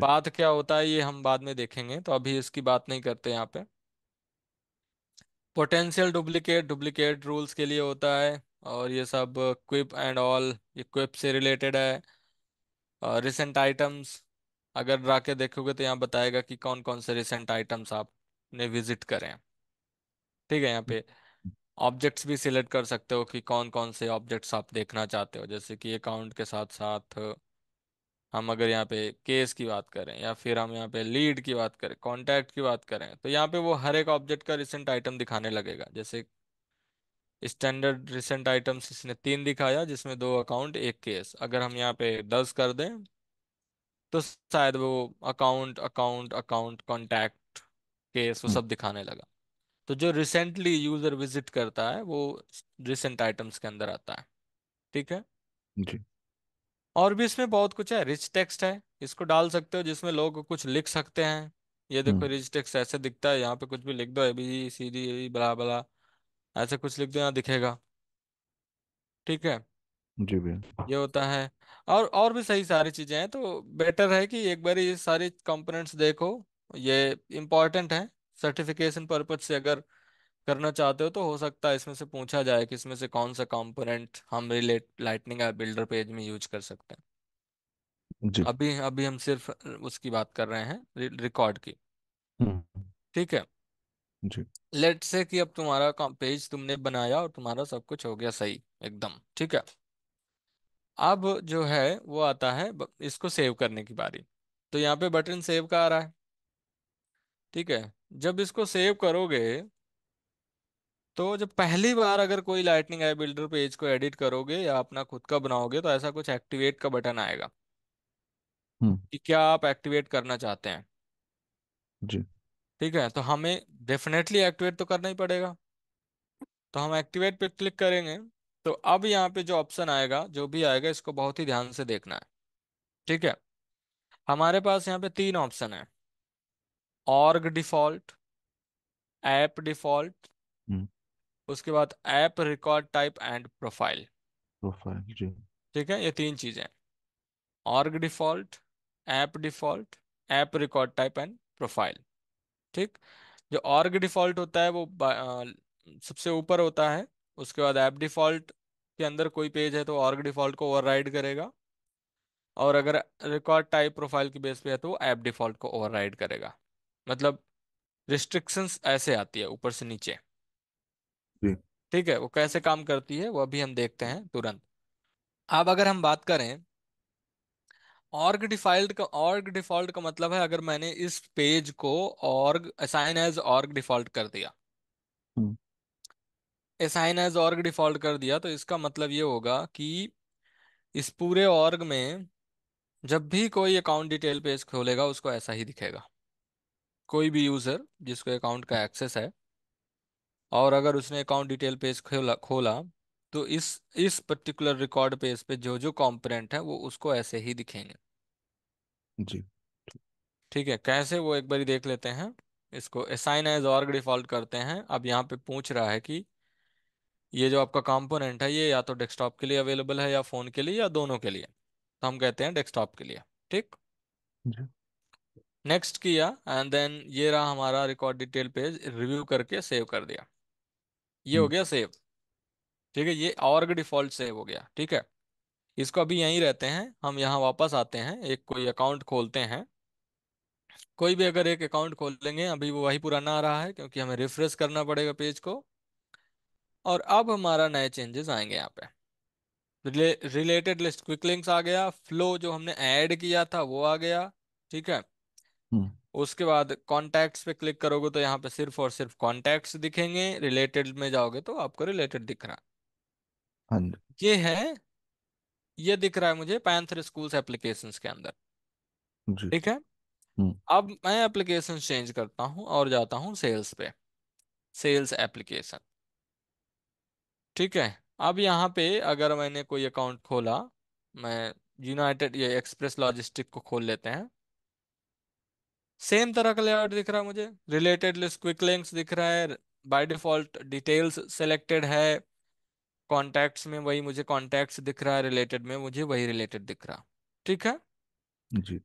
पाथ क्या होता है ये हम बाद में देखेंगे तो अभी इसकी बात नहीं करते यहाँ पे पोटेंशियल डुप्लीकेट डुप्लीकेट रूल्स के लिए होता है और ये सब क्विप एंड ऑल ये क्विप से रिलेटेड है रिसेंट आइटम्स अगर जाके देखोगे तो यहाँ बताएगा कि कौन कौन से रिसेंट आइटम्स आपने विजिट करें ठीक है यहाँ पे ऑब्जेक्ट्स भी सिलेक्ट कर सकते हो कि कौन कौन से ऑब्जेक्ट्स आप देखना चाहते हो जैसे कि अकाउंट के साथ साथ हम अगर यहाँ पे केस की बात करें या फिर हम यहाँ पे लीड की बात करें कॉन्टैक्ट की बात करें तो यहाँ पे वो हर एक ऑब्जेक्ट का रिसेंट आइटम दिखाने लगेगा जैसे स्टैंडर्ड रिसेंट आइटम्स इसने तीन दिखाया जिसमें दो अकाउंट एक केस अगर हम यहाँ पे दस कर दें तो शायद वो account account account contact case वो हम्म। सब दिखाने लगा तो जो रिसेंटली यूजर विजिट करता है वो रिसेंट आइटम्स के अंदर आता है ठीक है जी और भी इसमें बहुत कुछ है रिच टेक्स्ट है इसको डाल सकते हो जिसमें लोग कुछ लिख सकते हैं ये देखो रिच हम्म। टेक्स्ट ऐसे दिखता है यहाँ पे कुछ भी लिख दो A C D e, e, बला बला ऐसे कुछ लिख दो यहाँ दिखेगा ठीक है जी भैया ये होता है और और भी सही सारी चीजें हैं तो बेटर है कि एक बार ये सारे कंपोनेंट्स देखो ये इम्पोर्टेंट है सर्टिफिकेशन पर्पज से अगर करना चाहते हो तो हो सकता है इसमें से पूछा जाए कि इसमें से कौन सा कंपोनेंट हम relate lightning app builder page में यूज कर सकते हैं जी अभी अभी हम सिर्फ उसकी बात कर रहे हैं रिकॉर्ड की हम्म। ठीक है जी लेट से कि अब तुम्हारा पेज तुमने बनाया और तुम्हारा सब कुछ हो गया सही एकदम ठीक है अब जो है वो आता है इसको सेव करने की बारी तो यहाँ पे बटन सेव का आ रहा है ठीक है जब इसको सेव करोगे तो जब पहली बार अगर कोई लाइटनिंग ऐप बिल्डर पेज को एडिट करोगे या अपना खुद का बनाओगे तो ऐसा कुछ एक्टिवेट का बटन आएगा हम्म। कि क्या आप एक्टिवेट करना चाहते हैं जी ठीक है तो हमें डेफिनेटली एक्टिवेट तो करना ही पड़ेगा तो हम एक्टिवेट पे क्लिक करेंगे तो अब यहाँ पे जो ऑप्शन आएगा जो भी आएगा इसको बहुत ही ध्यान से देखना है ठीक है हमारे पास यहाँ पे तीन ऑप्शन है ऑर्ग डिफॉल्ट ऐप डिफॉल्ट उसके बाद app record type and profile profile जी ठीक है ये तीन चीजें org default app default app record type and profile ठीक जो ऑर्ग डिफॉल्ट होता है वो सबसे ऊपर होता है उसके बाद ऐप डिफॉल्ट के अंदर कोई पेज है तो ऑर्ग डिफॉल्ट को ओवरराइड करेगा और अगर रिकॉर्ड टाइप प्रोफाइल के बेस पे है तो ऐप डिफॉल्ट को ओवरराइड करेगा मतलब रिस्ट्रिक्शंस ऐसे आती है ऊपर से नीचे ठीक है वो कैसे काम करती है वो अभी हम देखते हैं तुरंत अब अगर हम बात करें ऑर्ग डिफॉल्ट का ऑर्ग डिफॉल्ट का मतलब है अगर मैंने इस पेज को org assign as org default कर दिया असाइन एज ऑर्ग डिफॉल्ट कर दिया तो इसका मतलब ये होगा कि इस पूरे ऑर्ग में जब भी कोई अकाउंट डिटेल पेज खोलेगा उसको ऐसा ही दिखेगा कोई भी यूजर जिसको अकाउंट का एक्सेस है और अगर उसने अकाउंट डिटेल पेज खोला खोला तो इस इस पर्टिकुलर रिकॉर्ड पेज पे जो जो कॉम्पोनेंट है वो उसको ऐसे ही दिखेंगे जी ठीक है कैसे वो एक बार देख लेते हैं इसको असाइन एज ऑर्ग डिफॉल्ट करते हैं अब यहाँ पे पूछ रहा है कि ये जो आपका कॉम्पोनेंट है ये या तो डेस्कटॉप के लिए अवेलेबल है या फोन के लिए या दोनों के लिए तो हम कहते हैं डेस्कटॉप के लिए ठीक नेक्स्ट किया एंड देन ये रहा हमारा रिकॉर्ड डिटेल पेज रिव्यू करके सेव कर दिया ये हो हम्म। गया सेव ठीक है ये ऑर्ग डिफॉल्ट सेव हो गया ठीक है इसको अभी यहीं रहते हैं हम यहाँ वापस आते हैं एक कोई अकाउंट खोलते हैं कोई भी अगर एक अकाउंट खोल लेंगे अभी वो वही पुराना आ रहा है क्योंकि हमें रिफ्रेश करना पड़ेगा पेज को और अब हमारा नए चेंजेस आएंगे यहाँ पे रिले, रिलेटेड लिस्ट क्विक लिंक्स आ गया फ्लो जो हमने ऐड किया था वो आ गया ठीक है हम्म। उसके बाद कॉन्टैक्ट्स पे क्लिक करोगे तो यहाँ पे सिर्फ और सिर्फ कॉन्टैक्ट्स दिखेंगे रिलेटेड में जाओगे तो आपको रिलेटेड दिख रहा है हाँ ये है ये दिख रहा है मुझे पैंथर स्कूल्स एप्लीकेशन के अंदर ठीक है हम्म। अब मैं एप्लीकेशन चेंज करता हूँ और जाता हूँ सेल्स पे सेल्स एप्लीकेशन ठीक है अब यहाँ पे अगर मैंने कोई अकाउंट खोला मैं यूनाइटेड ये एक्सप्रेस लॉजिस्टिक को खोल लेते हैं सेम तरह का लेआउट दिख रहा है मुझे रिलेटेड लिस्ट क्विक लिंक्स दिख रहा है बाय डिफॉल्ट डिटेल्स सेलेक्टेड है कॉन्टैक्ट्स में वही मुझे कॉन्टैक्ट्स दिख रहा है रिलेटेड में मुझे वही रिलेटेड दिख रहा ठीक है जी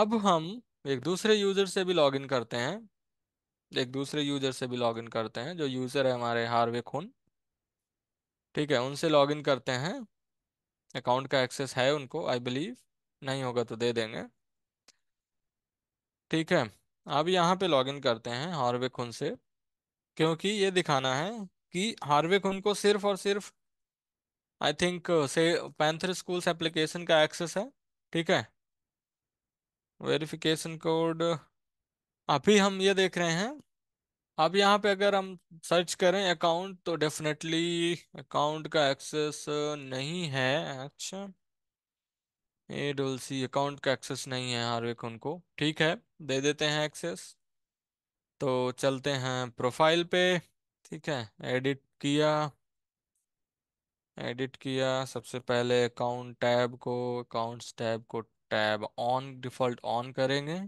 अब हम एक दूसरे यूजर से भी लॉग करते हैं एक दूसरे यूजर से भी लॉग करते हैं जो यूजर है हमारे हार्वे खून ठीक है उनसे लॉग करते हैं अकाउंट का एक्सेस है उनको आई बिलीव नहीं होगा तो दे देंगे ठीक है अब यहाँ पे लॉगिन करते हैं हार्वे खुन से क्योंकि ये दिखाना है कि हार्वे खुन को सिर्फ और सिर्फ आई थिंक uh, से पैंथर स्कूल्स एप्लीकेशन का एक्सेस है ठीक है वेरिफिकेशन कोड अभी हम ये देख रहे हैं अब यहाँ पे अगर हम सर्च करें अकाउंट तो डेफिनेटली अकाउंट का एक्सेस नहीं है अच्छा ए डबल सी अकाउंट का एक्सेस नहीं है हार्वे खुन को ठीक है दे देते हैं एक्सेस तो चलते हैं प्रोफाइल पे ठीक है एडिट किया एडिट किया सबसे पहले अकाउंट टैब को अकाउंट्स टैब को टैब ऑन डिफ़ॉल्ट ऑन करेंगे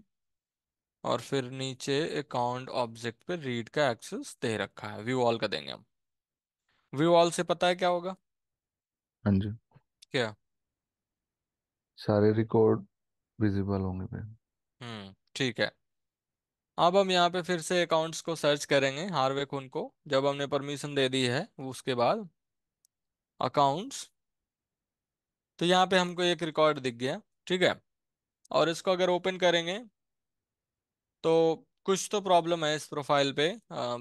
और फिर नीचे अकाउंट ऑब्जेक्ट पे रीड का एक्सेस दे रखा है व्यू ऑल का देंगे हम व्यू ऑल से पता है क्या होगा हाँ जी क्या सारे रिकॉर्ड विजिबल होंगे हम्म ठीक है अब हम यहाँ पे फिर से अकाउंट्स को सर्च करेंगे हार्वे खून को जब हमने परमिशन दे दी है उसके बाद अकाउंट्स तो यहाँ पे हमको एक रिकॉर्ड दिख गया ठीक है और इसको अगर ओपन करेंगे तो कुछ तो प्रॉब्लम है इस प्रोफाइल पे आ,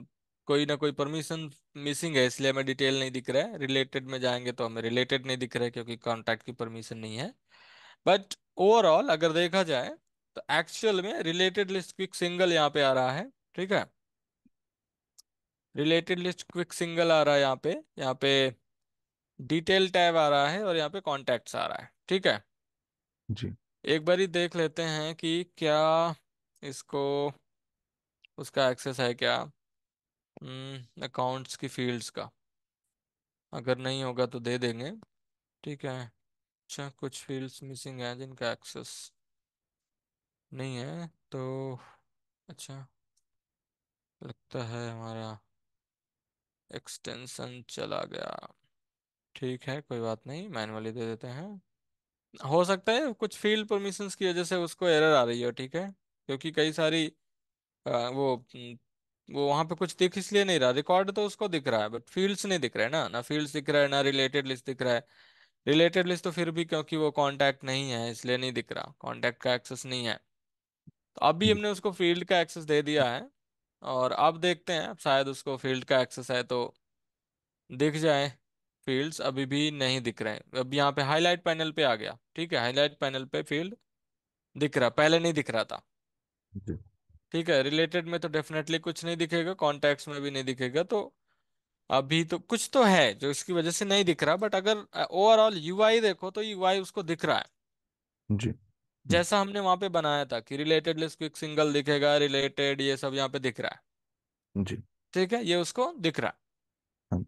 कोई ना कोई परमिशन मिसिंग है इसलिए हमें डिटेल नहीं दिख रहा है रिलेटेड में जाएंगे तो हमें रिलेटेड नहीं दिख रहा है क्योंकि कॉन्टैक्ट की परमिशन नहीं है बट ओवरऑल अगर देखा जाए तो एक्चुअल में रिलेटेड लिस्ट क्विक सिंगल यहाँ पे आ रहा है ठीक है रिलेटेड लिस्ट क्विक सिंगल आ रहा है यहाँ पे यहाँ पे डिटेल टैब आ रहा है और यहाँ पे कॉन्टेक्ट्स आ रहा है ठीक है जी एक बारी देख लेते हैं कि क्या इसको उसका एक्सेस है क्या अकाउंट्स हम्म, की फील्ड्स का अगर नहीं होगा तो दे देंगे ठीक है अच्छा कुछ फील्ड्स मिसिंग हैं जिनका एक्सेस नहीं है तो अच्छा लगता है हमारा एक्सटेंशन चला गया ठीक है कोई बात नहीं मैनुअली दे देते हैं हो सकता है कुछ फील्ड परमिशंस की वजह से उसको एरर आ रही हो ठीक है क्योंकि कई सारी आ, वो वो वहाँ पे कुछ दिख इसलिए नहीं रहा रिकॉर्ड तो उसको दिख रहा है बट फील्ड्स नहीं दिख रहे ना ना फील्ड्स दिख रहा है ना रिलेटेड लिस्ट दिख रहा है रिलेटेड लिस्ट तो फिर भी क्योंकि वो कॉन्टैक्ट नहीं है इसलिए नहीं दिख रहा कॉन्टैक्ट का एक्सेस नहीं है तो अभी हमने उसको फील्ड का एक्सेस दे दिया है और अब देखते हैं शायद उसको फील्ड का एक्सेस है तो दिख जाए फील्ड्स अभी भी नहीं दिख रहे हैं अब यहाँ पे हाईलाइट पैनल पे आ गया ठीक है हाईलाइट पैनल पे फील्ड दिख रहा पहले नहीं दिख रहा था ठीक है रिलेटेड में तो डेफिनेटली कुछ नहीं दिखेगा कॉन्टेक्ट में भी नहीं दिखेगा तो अभी तो कुछ तो है जो इसकी वजह से नहीं दिख रहा बट अगर ओवरऑल यूआई देखो तो यूआई उसको दिख रहा है जी हम्म। जैसा हमने वहां पे बनाया था कि रिलेटेड लिस्ट क्विक सिंगल दिखेगा रिलेटेड ये सब यहाँ पे दिख रहा है जी ठीक है ये उसको दिख रहा है हाँ,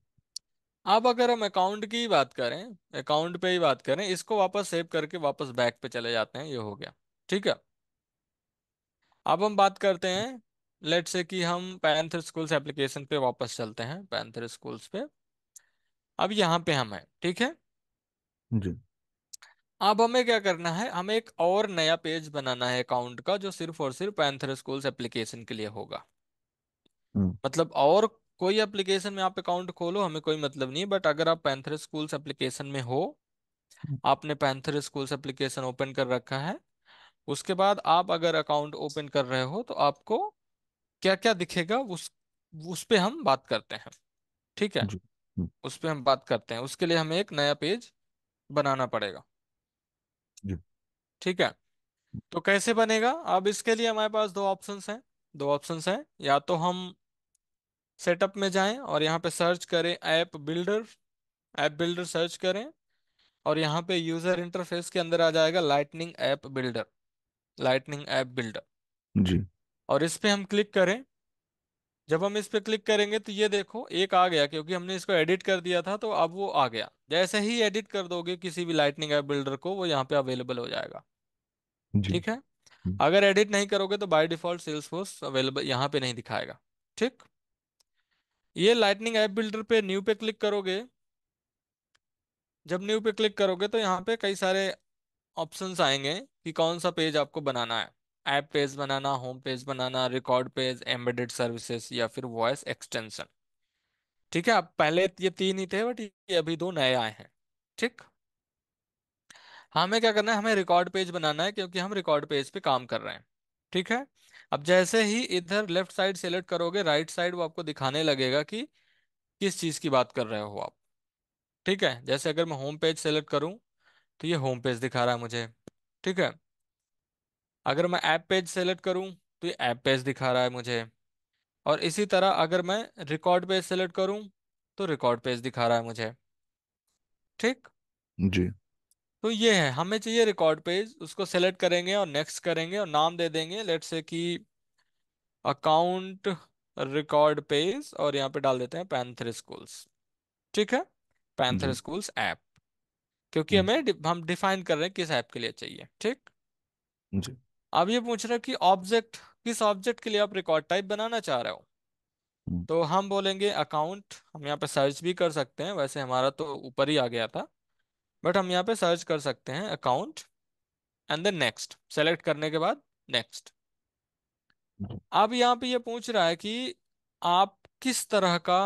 अब अगर हम अकाउंट की बात करें अकाउंट पे ही बात करें इसको वापस सेव करके वापस बैक पे चले जाते हैं ये हो गया ठीक है अब हम बात करते हैं लेट से कि हम पैंथर स्कूल्स एप्लीकेशन पे वापस चलते हैं पैंथर स्कूल्स पे अब यहाँ पे हम हैं ठीक है जी अब हमें क्या करना है हमें एक और नया पेज बनाना है अकाउंट का जो सिर्फ और सिर्फ पैंथर स्कूल्स एप्लीकेशन के लिए होगा हम्म। मतलब और कोई एप्लीकेशन में आप अकाउंट खोलो हमें कोई मतलब नहीं बट अगर आप पैंथर स्कूल्स एप्लीकेशन में हो हम्म। आपने पैंथर स्कूल्स एप्लीकेशन ओपन कर रखा है उसके बाद आप अगर अकाउंट ओपन कर रहे हो तो आपको क्या क्या दिखेगा उस उस पे हम बात करते हैं ठीक है जी हम्म। उस पे हम बात करते हैं उसके लिए हमें एक नया पेज बनाना पड़ेगा जी ठीक है तो कैसे बनेगा अब इसके लिए हमारे पास दो ऑप्शंस हैं दो ऑप्शंस हैं या तो हम सेटअप में जाएं और यहाँ पे सर्च करें app builder app builder search करें और यहाँ पे यूजर इंटरफेस के अंदर आ जाएगा lightning app builder lightning app builder जी और इस पे हम क्लिक करें जब हम इस पे क्लिक करेंगे तो ये देखो एक आ गया क्योंकि हमने इसको एडिट कर दिया था तो अब वो आ गया जैसे ही एडिट कर दोगे किसी भी लाइटनिंग ऐप बिल्डर को वो यहाँ पे अवेलेबल हो जाएगा ठीक है हम्म। अगर एडिट नहीं करोगे तो by default Salesforce available यहाँ पे नहीं दिखाएगा ठीक ये लाइटनिंग ऐप बिल्डर पे न्यू पे क्लिक करोगे जब न्यू पे क्लिक करोगे तो यहाँ पे कई सारे ऑप्शंस आएंगे कि कौन सा पेज आपको बनाना है ऐप पेज बनाना होम पेज बनाना रिकॉर्ड पेज एम्बेडेड सर्विसेज या फिर वॉइस एक्सटेंशन ठीक है अब पहले ये तीन ही थे बट ये अभी दो नए आए हैं ठीक हमें क्या करना है हमें रिकॉर्ड पेज बनाना है क्योंकि हम रिकॉर्ड पेज पे काम कर रहे हैं ठीक है अब जैसे ही इधर लेफ्ट साइड सेलेक्ट करोगे राइट साइड वो आपको दिखाने लगेगा कि किस चीज़ की बात कर रहे हो आप ठीक है जैसे अगर मैं होम पेज सेलेक्ट करूं तो ये होम पेज दिखा रहा है मुझे ठीक है अगर मैं ऐप पेज सेलेक्ट करूं तो ये ऐप पेज दिखा रहा है मुझे और इसी तरह अगर मैं रिकॉर्ड पेज सेलेक्ट करूं तो रिकॉर्ड पेज दिखा रहा है मुझे ठीक जी तो ये है हमें चाहिए रिकॉर्ड पेज उसको सेलेक्ट करेंगे और नेक्स्ट करेंगे और नाम दे देंगे लेट से कि अकाउंट रिकॉर्ड पेज और यहाँ पे डाल देते हैं पैंथर स्कूल्स ठीक है पैंथर स्कूल्स ऐप क्योंकि हमें हम डिफाइन कर रहे हैं किस ऐप के लिए चाहिए ठीक जी अब ये पूछ रहे हो कि ऑब्जेक्ट किस ऑब्जेक्ट के लिए आप रिकॉर्ड टाइप बनाना चाह रहे हो हम्म। तो हम बोलेंगे अकाउंट हम यहाँ पे सर्च भी कर सकते हैं वैसे हमारा तो ऊपर ही आ गया था बट हम यहाँ पे सर्च कर सकते हैं account and then next select करने के बाद नेक्स्ट हम्म। अब यहाँ पे ये पूछ रहा है कि आप किस तरह का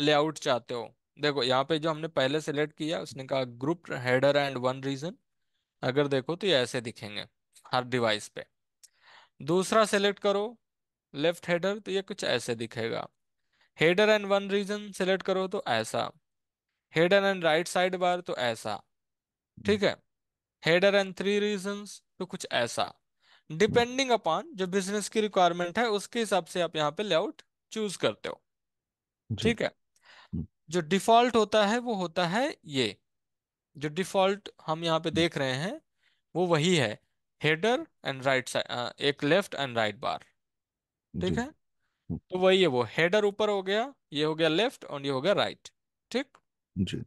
लेआउट चाहते हो देखो यहाँ पे जो हमने पहले सेलेक्ट किया उसने कहा group header and one region अगर देखो तो ये ऐसे दिखेंगे हर डिवाइस पे दूसरा सेलेक्ट करो लेफ्ट हेडर तो ये कुछ ऐसे दिखेगा header and one region select करो तो ऐसा header and right side bar तो ऐसा ठीक है हेडर एंड थ्री रीजन तो कुछ ऐसा डिपेंडिंग अपॉन जो बिजनेस की रिक्वायरमेंट है उसके हिसाब से आप यहाँ पे लेआउट चूज करते हो ठीक है हम्म। जो डिफॉल्ट होता है वो होता है ये जो डिफॉल्ट हम यहाँ पे देख रहे हैं वो वही है हेडर एंड राइट साइड एक लेफ्ट एंड राइट बार ठीक है हम्म। तो वही है वो हेडर ऊपर हो गया ये हो गया लेफ्ट और ये हो गया राइट ठीक जी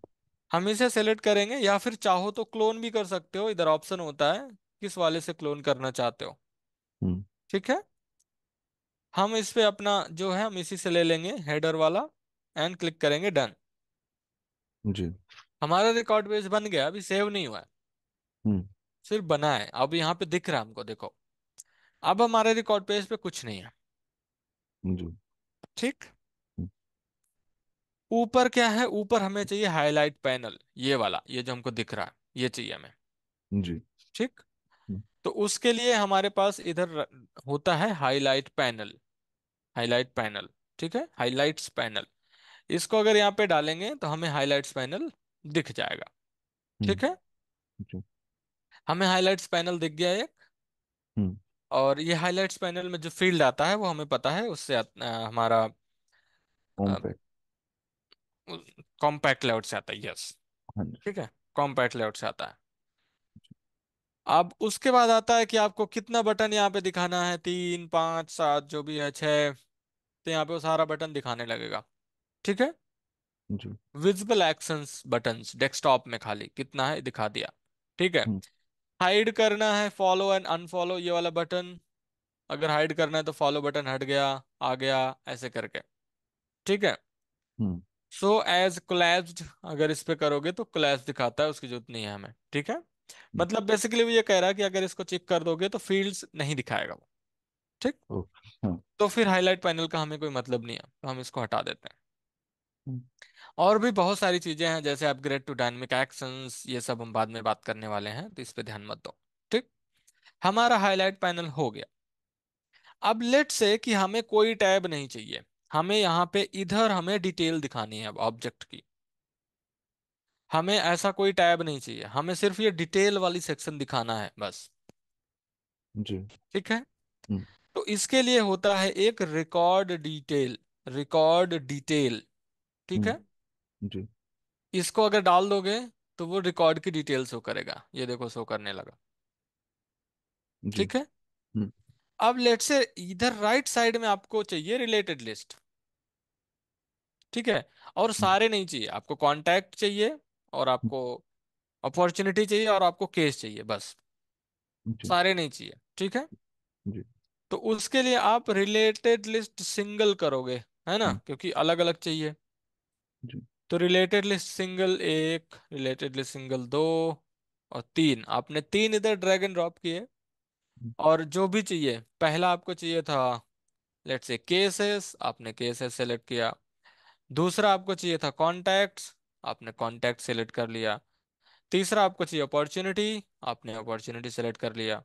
हम इसे सेलेक्ट करेंगे या फिर चाहो तो क्लोन भी कर सकते हो इधर ऑप्शन होता है किस वाले से क्लोन करना चाहते हो हम्म। ठीक है हम इस पे अपना जो है हम इसी से ले लेंगे हेडर वाला एंड क्लिक करेंगे डन जी हमारा रिकॉर्ड बेस बन गया अभी सेव नहीं हुआ है हम्म। सिर्फ बना है अब यहाँ पे दिख रहा है हमको देखो अब हमारे रिकॉर्ड पेज पे कुछ नहीं है ठीक हम्म। ऊपर क्या है ऊपर हमें चाहिए हाईलाइट पैनल ये वाला ये जो हमको दिख रहा है ये चाहिए हमें जी ठीक हम्म। तो उसके लिए हमारे पास इधर होता है हाईलाइट पैनल हाईलाइट पैनल ठीक है हाईलाइट्स पैनल इसको अगर यहाँ पे डालेंगे तो हमें हाईलाइट्स पैनल दिख जाएगा हम्म। ठीक है हमें हाइलाइट्स पैनल दिख गया एक हम्म। और ये हाइलाइट्स पैनल में जो फील्ड आता है वो हमें पता है उससे हमारा कॉम्पैक्ट कॉम्पैक्ट लेआउट से आता है यस हाँ ठीक है कॉम्पैक्ट लेआउट से आता है अच्छा। अब उसके बाद आता है कि आपको कितना बटन यहाँ पे दिखाना है तीन पांच सात जो भी है छह तो यहाँ पे वो सारा बटन दिखाने लगेगा ठीक है विजिबल एक्शन बटन डेस्कटॉप में खाली कितना है दिखा दिया ठीक है हम्म। हाइड करना है फॉलो एंड अनफॉलो ये वाला बटन अगर हाइड करना है तो फॉलो बटन हट गया आ गया ऐसे करके ठीक है सो एज कोलैप्स्ड अगर इस पे करोगे तो कोलैप्स दिखाता है उसकी जरूरत नहीं है हमें ठीक है हम्म। मतलब बेसिकली वो ये कह रहा है कि अगर इसको चेक कर दोगे तो फील्ड्स नहीं दिखाएगा वो ठीक oh, हाँ। तो फिर हाईलाइट पैनल का हमें कोई मतलब नहीं है तो हम इसको हटा देते हैं हम्म। और भी बहुत सारी चीजें हैं जैसे अपग्रेड टू डायनेमिक एक्शंस ये सब हम बाद में बात करने वाले हैं तो इस पर ध्यान मत दो ठीक हमारा हाईलाइट पैनल हो गया अब लेट से कि हमें कोई टैब नहीं चाहिए हमें यहाँ पे इधर हमें डिटेल दिखानी है अब ऑब्जेक्ट की हमें ऐसा कोई टैब नहीं चाहिए हमें सिर्फ ये डिटेल वाली सेक्शन दिखाना है बस जी ठीक है हम्म। तो इसके लिए होता है एक रिकॉर्ड डिटेल रिकॉर्ड डिटेल ठीक हम्म। है जी इसको अगर डाल दोगे तो वो रिकॉर्ड की डिटेल शो करेगा ये देखो शो करने लगा ठीक है हम्म। अब लेट से इधर राइट साइड में आपको चाहिए रिलेटेड लिस्ट ठीक है और हम्म। सारे नहीं चाहिए आपको हम्म। कांटेक्ट चाहिए और आपको अपॉर्चुनिटी चाहिए और आपको केस चाहिए बस सारे नहीं चाहिए ठीक है जी तो उसके लिए आप रिलेटेड लिस्ट सिंगल करोगे है ना क्योंकि अलग अलग चाहिए जी तो रिलेटेड लिस्ट सिंगल एक रिलेटेड लिस्ट सिंगल दो और तीन आपने तीन इधर ड्रैग एंड ड्रॉप किए हम्म। और जो भी चाहिए पहला आपको चाहिए था लेट से केसेस आपने केसेस सेलेक्ट किया दूसरा आपको चाहिए था कॉन्टैक्ट आपने कॉन्टैक्ट सेलेक्ट कर लिया तीसरा आपको चाहिए अपॉर्चुनिटी आपने अपॉर्चुनिटी सेलेक्ट कर लिया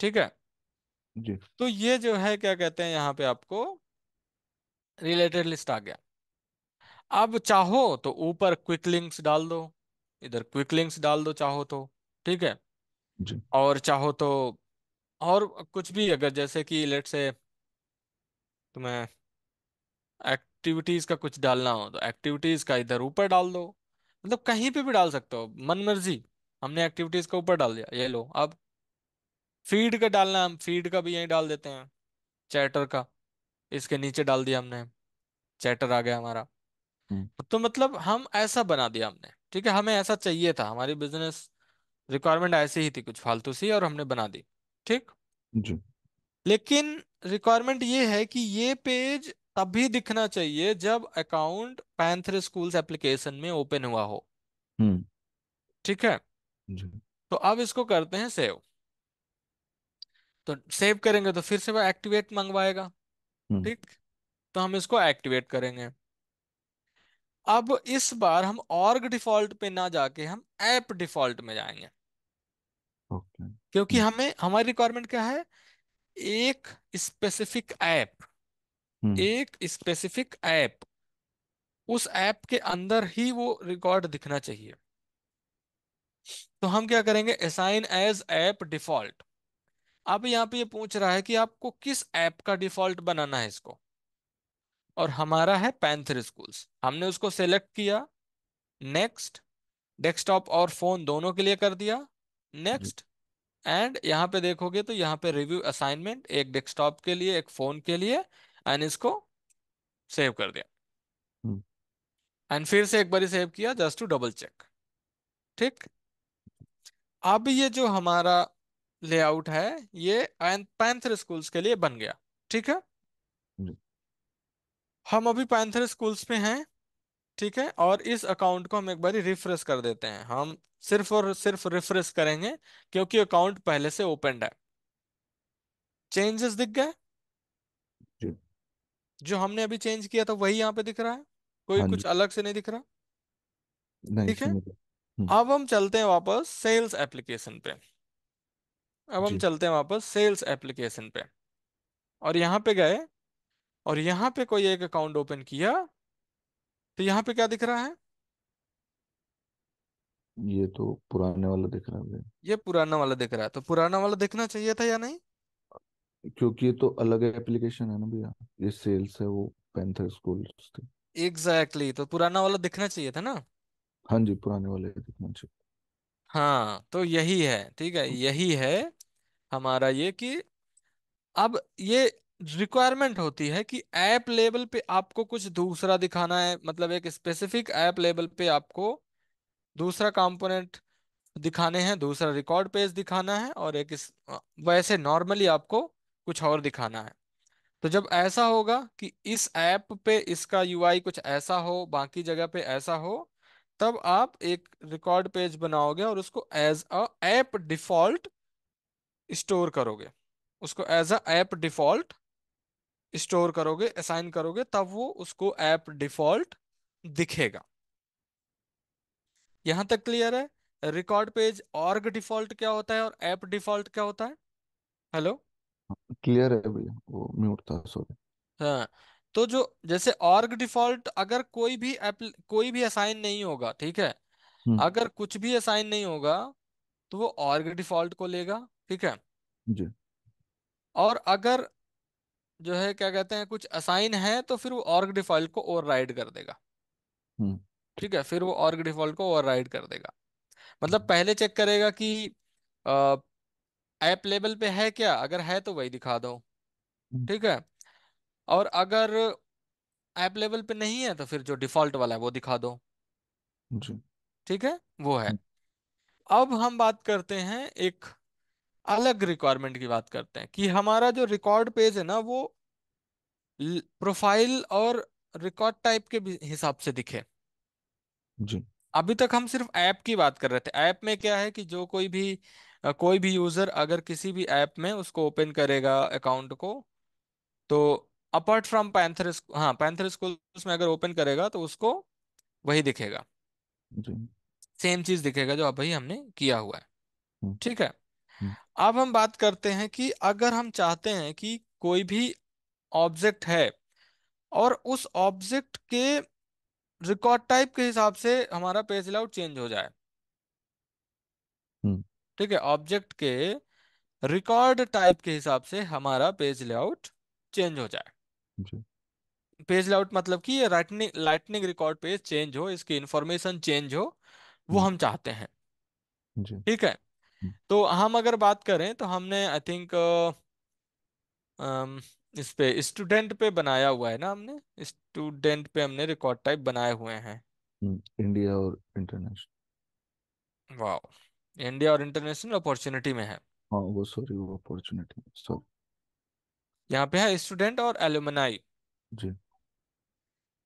ठीक है जी तो ये जो है क्या कहते हैं यहाँ पे आपको रिलेटेड लिस्ट आ गया अब चाहो तो ऊपर क्विक लिंक्स डाल दो इधर क्विक लिंक्स डाल दो चाहो तो ठीक है और चाहो तो और कुछ भी अगर जैसे कि लेट से तुम्हें एक्टिविटीज का कुछ डालना हो तो एक्टिविटीज का इधर ऊपर डाल दो मतलब कहीं पे भी डाल सकते हो मन मर्जी हमने एक्टिविटीज का ऊपर डाल दिया ये लो अब फीड का डालना है हम फीड का भी यहीं डाल देते हैं चैटर का इसके नीचे डाल दिया हमने चैटर आ गया हमारा हम्म। तो मतलब हम ऐसा बना दिया हमने ठीक है हमें ऐसा चाहिए था हमारी बिजनेस रिक्वायरमेंट ऐसी ही थी कुछ फालतू सी और हमने बना दी ठीक जी लेकिन रिक्वायरमेंट ये है कि ये पेज तभी दिखना चाहिए जब अकाउंट पैंथर स्कूल्स एप्लीकेशन में ओपन हुआ हो हम्म। ठीक है जी तो अब इसको करते हैं सेव तो सेव करेंगे तो फिर से वो एक्टिवेट मंगवाएगा हम्म। ठीक तो हम इसको एक्टिवेट करेंगे अब इस बार हम ऑर्ग डिफॉल्ट पे ना जाके हम ऐप डिफॉल्ट में जाएंगे okay. क्योंकि hmm. हमें हमारी रिक्वायरमेंट क्या है एक स्पेसिफिक ऐप hmm. एक स्पेसिफिक ऐप उस ऐप के अंदर ही वो रिकॉर्ड दिखना चाहिए तो हम क्या करेंगे असाइन एज ऐप डिफॉल्ट अब यहाँ पे ये पूछ रहा है कि आपको किस ऐप का डिफॉल्ट बनाना है इसको और हमारा है पैंथर स्कूल्स हमने उसको सेलेक्ट किया नेक्स्ट डेस्कटॉप और फोन दोनों के लिए कर दिया नेक्स्ट एंड यहाँ पे देखोगे तो यहाँ पे रिव्यू असाइनमेंट एक डेस्कटॉप के लिए एक फोन के लिए एंड इसको सेव कर दिया एंड hmm. फिर से एक बार सेव किया जस्ट टू डबल चेक ठीक अब ये जो हमारा लेआउट है ये पैंथर स्कूल्स के लिए बन गया ठीक है हम अभी पैंथर स्कूल्स पे हैं ठीक है और इस अकाउंट को हम एक बार रिफ्रेश कर देते हैं हम सिर्फ और सिर्फ रिफ्रेश करेंगे क्योंकि अकाउंट पहले से ओपन है चेंजेस दिख गए जो हमने अभी चेंज किया था वही यहाँ पे दिख रहा है कोई हाँ कुछ अलग से नहीं दिख रहा ठीक है तो। हम्म। अब हम चलते हैं वापस सेल्स एप्लीकेशन पे अब हम चलते हैं वापस सेल्स एप्लीकेशन पे और यहाँ पे गए और यहां पे कोई एक अकाउंट ओपन किया तो यहां पे क्या दिख रहा है ये तो पुराने वाला दिख रहा है ये पुराना वाला दिख रहा है तो पुराना वाला दिखना चाहिए था या नहीं क्योंकि ये तो अलग एप्लीकेशन है ना भैया ये सेल्स है वो पैंथर स्कूल एग्जैक्टली तो पुराना वाला दिखना चाहिए था ना हाँ जी पुराने वाले दिखना चाहिए हाँ तो यही है ठीक है यही है हमारा ये कि अब ये रिक्वायरमेंट होती है कि ऐप लेवल पे आपको कुछ दूसरा दिखाना है मतलब एक स्पेसिफिक ऐप लेवल पे आपको दूसरा कंपोनेंट दिखाने हैं दूसरा रिकॉर्ड पेज दिखाना है और एक इस, वैसे नॉर्मली आपको कुछ और दिखाना है तो जब ऐसा होगा कि इस ऐप पे इसका यूआई कुछ ऐसा हो बाकी जगह पे ऐसा हो तब आप एक रिकॉर्ड पेज बनाओगे और उसको as a app default store करोगे उसको as a app default store करोगे असाइन करोगे तब वो उसको ऐप डिफॉल्ट दिखेगा यहां तक क्लियर है रिकॉर्ड पेज ऑर्ग डिफॉल्ट क्या होता है और ऐप डिफॉल्ट क्या होता है हेलो क्लियर है भैया वो म्यूट था सॉरी हाँ तो जो जैसे ऑर्ग डिफॉल्ट अगर कोई भी एप्ल कोई भी असाइन नहीं होगा ठीक है हम्म। अगर कुछ भी असाइन नहीं होगा तो वो ऑर्ग डिफॉल्ट को लेगा ठीक है जी और अगर जो है क्या कहते हैं कुछ असाइन है तो फिर वो ऑर्ग डिफॉल्ट को ओवरराइड कर देगा हम्म। ठीक है फिर वो ऑर्ग डिफॉल्ट को ओवरराइड कर देगा मतलब हम्म। पहले चेक करेगा कि ऐप लेवल पे है क्या अगर है तो वही दिखा दो हम्म। ठीक है और अगर ऐप लेवल पे नहीं है तो फिर जो डिफॉल्ट वाला है वो दिखा दो ठीक है वो है अब हम बात करते हैं एक अलग रिक्वायरमेंट की बात करते हैं कि हमारा जो रिकॉर्ड पेज है ना वो प्रोफाइल और रिकॉर्ड टाइप के हिसाब से दिखे जी अभी तक हम सिर्फ ऐप की बात कर रहे थे ऐप में क्या है कि जो कोई भी कोई भी यूजर अगर किसी भी ऐप में उसको ओपन करेगा अकाउंट को तो अपार्ट फ्रॉम पैंथर स्कूल हाँ पैंथर स्कूल में अगर ओपन करेगा तो उसको वही दिखेगा सेम चीज दिखेगा जो अभी हमने किया हुआ है हम्म। ठीक है हम्म। अब हम बात करते हैं कि अगर हम चाहते हैं कि कोई भी ऑब्जेक्ट है और उस ऑब्जेक्ट के रिकॉर्ड टाइप के हिसाब से हमारा पेज लेआउट चेंज हो जाए हम्म। ठीक है ऑब्जेक्ट के रिकॉर्ड टाइप के हिसाब से हमारा पेज लेआउट चेंज हो जाए पेज लेआउट मतलब कि ये lightning lightning record page change हो इसकी इंफॉर्मेशन चेंज हो वो हम्म। हम चाहते हैं ठीक है तो हम अगर बात करें तो हमने आई थिंक इस पे स्टूडेंट पे बनाया हुआ है ना हमने स्टूडेंट पे हमने रिकॉर्ड टाइप बनाए हुए हैं इंडिया हम्म, और इंटरनेशनल वाओ इंडिया और इंटरनेशनल अपॉर्चुनिटी में है हाँ वो सॉरी वो अपॉर्चुनिटी सॉरी यहाँ पे है स्टूडेंट और एलुमनाई जी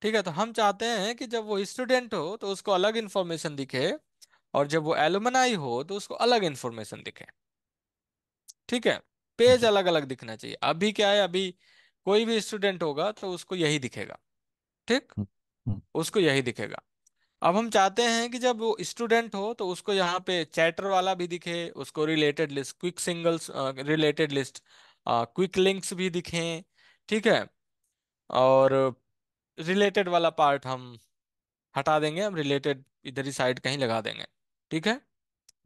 ठीक है तो हम चाहते हैं कि जब वो स्टूडेंट हो तो उसको अलग इन्फॉर्मेशन दिखे और जब वो एलुमनाई हो तो उसको अलग इन्फॉर्मेशन दिखे ठीक है पेज हम्म। अलग अलग दिखना चाहिए अभी क्या है अभी कोई भी स्टूडेंट होगा तो उसको यही दिखेगा ठीक हम्म, हम्म। उसको यही दिखेगा अब हम चाहते हैं कि जब वो स्टूडेंट हो तो उसको यहाँ पे चैटर वाला भी दिखे उसको related list quick singles related list quick links भी दिखें ठीक है और रिलेटेड वाला पार्ट हम हटा देंगे हम रिलेटेड इधर ही साइड कहीं लगा देंगे ठीक है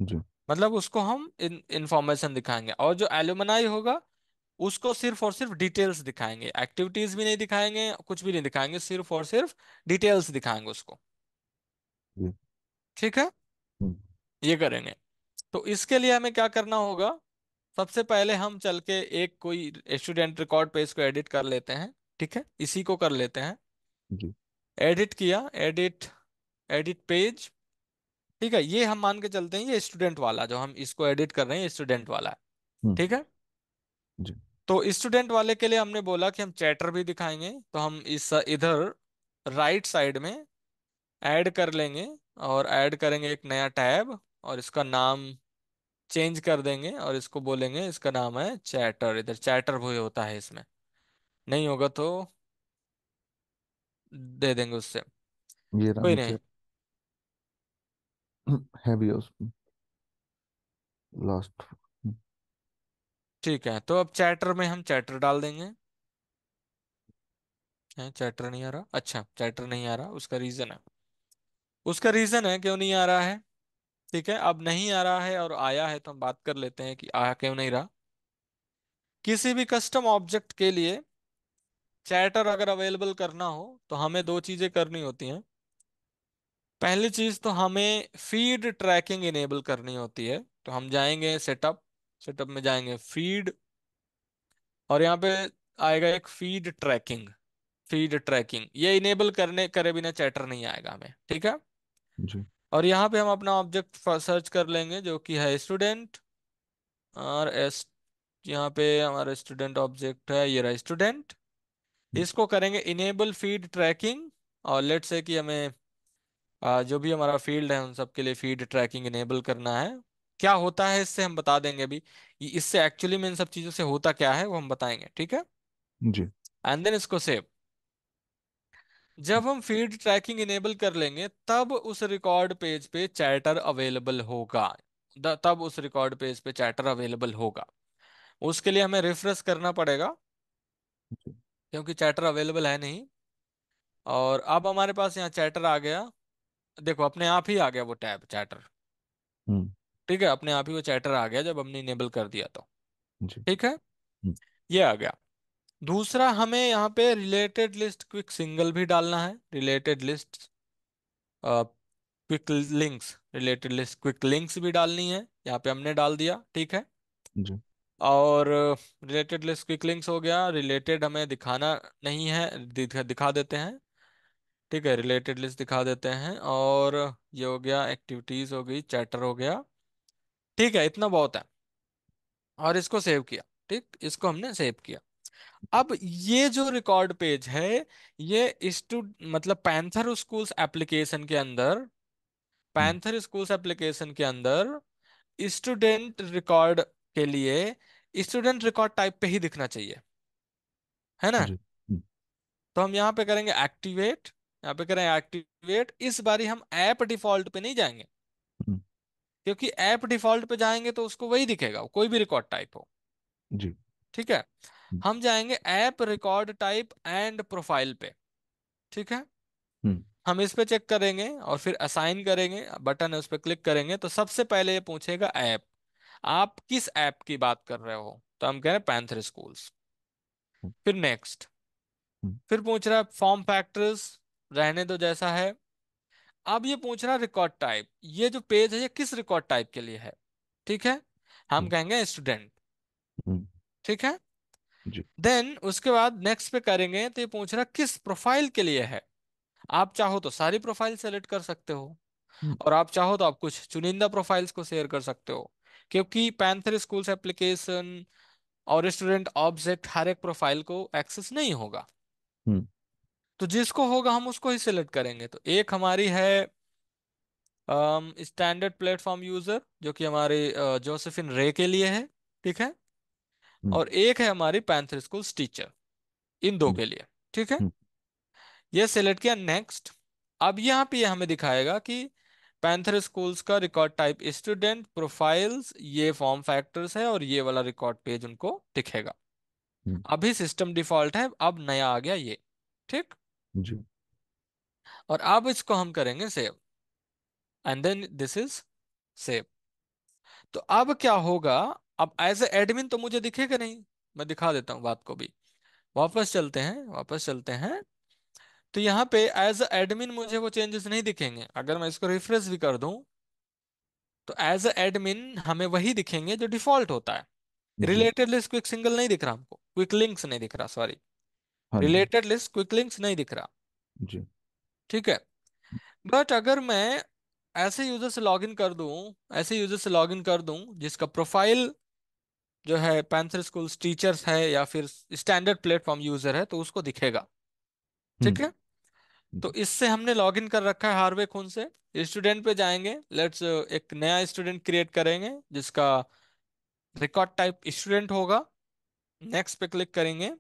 जी मतलब उसको हम इंफॉर्मेशन दिखाएंगे और जो एलुमनाई होगा उसको सिर्फ और सिर्फ डिटेल्स दिखाएंगे एक्टिविटीज भी नहीं दिखाएंगे कुछ भी नहीं दिखाएंगे सिर्फ और सिर्फ डिटेल्स दिखाएंगे उसको ठीक है हम्म। ये करेंगे तो इसके लिए हमें क्या करना होगा सबसे पहले हम चल के एक कोई स्टूडेंट रिकॉर्ड पेज को एडिट कर लेते हैं ठीक है इसी को कर लेते हैं एडिट किया एडिट एडिट पेज ठीक है ये हम मान के चलते हैं ये स्टूडेंट वाला जो हम इसको एडिट कर रहे हैं स्टूडेंट वाला है हम्म। ठीक है जी तो स्टूडेंट वाले के लिए हमने बोला कि हम चैटर भी दिखाएंगे तो हम इस इधर राइट साइड में ऐड कर लेंगे और ऐड करेंगे एक नया टैब और इसका नाम चेंज कर देंगे और इसको बोलेंगे इसका नाम है चैटर इधर चैटर भी होता है इसमें नहीं होगा तो दे देंगे उससे कोई नहीं उसमें लास्ट ठीक है तो अब चैटर में हम चैटर डाल देंगे चैटर नहीं आ रहा अच्छा चैटर नहीं आ रहा उसका रीजन है उसका रीजन है क्यों नहीं आ रहा है ठीक है अब नहीं आ रहा है और आया है तो हम बात कर लेते हैं कि आया क्यों नहीं रहा किसी भी कस्टम ऑब्जेक्ट के लिए चैटर अगर अवेलेबल करना हो तो हमें दो चीजें करनी होती हैं पहली चीज तो हमें फीड ट्रैकिंग इनेबल करनी होती है तो हम जाएंगे सेटअप सेटअप में जाएंगे फीड और यहाँ पे आएगा एक फीड ट्रैकिंग फीड ट्रैकिंग ये इनेबल करने करे बिना चैटर नहीं आएगा हमें ठीक है जी और यहाँ पे हम अपना ऑब्जेक्ट सर्च कर लेंगे जो कि है स्टूडेंट और एस यहाँ पे हमारा स्टूडेंट ऑब्जेक्ट है ये रहा स्टूडेंट इसको करेंगे इनेबल फीड ट्रैकिंग और लेट से कि हमें जो भी हमारा फील्ड है उन सब के लिए फीड ट्रैकिंग इनेबल करना है क्या होता है इससे हम बता देंगे अभी इससे एक्चुअली में इन सब चीजों से होता क्या है वो हम बताएंगे ठीक है जी एंड देन इसको सेव जब हम फीड ट्रैकिंग इनेबल कर लेंगे तब उस रिकॉर्ड पेज पे चैटर अवेलेबल होगा द, तब उस रिकॉर्ड पेज पे चैटर अवेलेबल होगा उसके लिए हमें रिफ्रेश करना पड़ेगा क्योंकि चैटर अवेलेबल है नहीं और अब हमारे पास यहाँ चैटर आ गया देखो अपने आप ही आ गया वो टैब चैटर हम्म। ठीक है अपने आप ही वो चैटर आ गया जब हमने इनेबल कर दिया तो ठीक है हम्म। ये आ गया दूसरा हमें यहाँ पे रिलेटेड लिस्ट क्विक सिंगल भी डालना है related list quick links related list quick links भी डालनी है यहाँ पे हमने डाल दिया ठीक है जी और रिलेटेड लिस्ट क्विक लिंक्स हो गया रिलेटेड हमें दिखाना नहीं है दिखा देते हैं ठीक है रिलेटेड लिस्ट दिखा देते हैं और ये हो गया एक्टिविटीज हो गई चैटर हो गया ठीक है इतना बहुत है और इसको सेव किया ठीक इसको हमने सेव किया अब ये जो रिकॉर्ड पेज है ये स्टू मतलब पैंथर स्कूल्स एप्लीकेशन के अंदर पैंथर स्कूल्स एप्लीकेशन के अंदर स्टूडेंट रिकॉर्ड के लिए स्टूडेंट रिकॉर्ड टाइप पे ही दिखना चाहिए है ना हम्म। तो हम यहाँ पे करेंगे एक्टिवेट यहाँ पे करें एक्टिवेट इस बारी हम ऐप डिफॉल्ट पे नहीं जाएंगे हम्म। क्योंकि ऐप डिफॉल्ट पे जाएंगे तो उसको वही दिखेगा कोई भी रिकॉर्ड टाइप हो जी ठीक है हम्म। हम जाएंगे app record type and profile पे ठीक है हम्म। हम इस पे चेक करेंगे और फिर असाइन करेंगे बटन है उस पर क्लिक करेंगे तो सबसे पहले ये पूछेगा ऐप आप किस ऐप की बात कर रहे हो तो हम कह रहे हैं पैंथर स्कूल्स फिर नेक्स्ट फिर पूछ रहा है फॉर्म फैक्टर्स रहने दो जैसा है अब ये पूछ रहा रिकॉर्ड टाइप ये जो पेज है ये किस रिकॉर्ड टाइप के लिए है ठीक है हम हम्म। कहेंगे स्टूडेंट हम्म। ठीक है देन उसके बाद नेक्स्ट पे करेंगे तो ये पूछ रहा किस प्रोफाइल के लिए है आप चाहो तो सारी प्रोफाइल सेलेक्ट कर सकते हो हम्म। और आप चाहो तो आप कुछ चुनिंदा प्रोफाइल्स को शेयर कर सकते हो क्योंकि पैंथर स्कूल्स एप्लीकेशन और स्टूडेंट ऑब्जेक्ट हर एक प्रोफाइल को एक्सेस नहीं होगा तो जिसको होगा हम उसको ही सिलेक्ट करेंगे तो एक हमारी है स्टैंडर्ड प्लेटफॉर्म यूजर जो कि हमारे जोसेफिन uh, रे के लिए है ठीक है हम्म। और एक है हमारी पैंथर स्कूल टीचर इन दो हम्म। के लिए ठीक है हम्म। ये सिलेक्ट किया नेक्स्ट अब यहाँ पे हमें दिखाएगा कि पैंथर स्कूल्स का रिकॉर्ड टाइप स्टूडेंट प्रोफाइल्स ये फॉर्म फैक्टर्स है और ये वाला रिकॉर्ड पेज उनको दिखेगा अभी सिस्टम डिफॉल्ट है अब नया आ गया ये ठीक जी और अब इसको हम करेंगे save and then this is save तो अब क्या होगा अब एज ए एडमिन तो मुझे दिखेगा नहीं मैं दिखा देता हूं बात को भी वापस चलते हैं वापस चलते हैं तो यहाँ पे एज एडमिन मुझे वो चेंजेस नहीं दिखेंगे अगर मैं इसको रिफ्रेश भी कर दूं तो एज एडमिन हमें वही दिखेंगे जो डिफॉल्ट होता है रिलेटेड लिस्ट क्विक सिंगल नहीं दिख रहा हमको क्विक लिंक्स नहीं दिख रहा सॉरी हाँ रिलेटेड लिस्ट क्विक लिंक्स नहीं दिख रहा जी ठीक है बट अगर मैं ऐसे यूजर से लॉगिन कर दूं ऐसे यूजर से लॉगिन कर दूं जिसका प्रोफाइल जो है पैंथर स्कूल टीचर्स है या फिर स्टैंडर्ड प्लेटफॉर्म यूजर है तो उसको दिखेगा ठीक हम्म। है तो इससे हमने लॉग इन कर रखा है हार्वे खून से स्टूडेंट पे जाएंगे लेट्स uh, एक नया स्टूडेंट क्रिएट करेंगे जिसका रिकॉर्ड टाइप स्टूडेंट होगा नेक्स्ट पे क्लिक करेंगे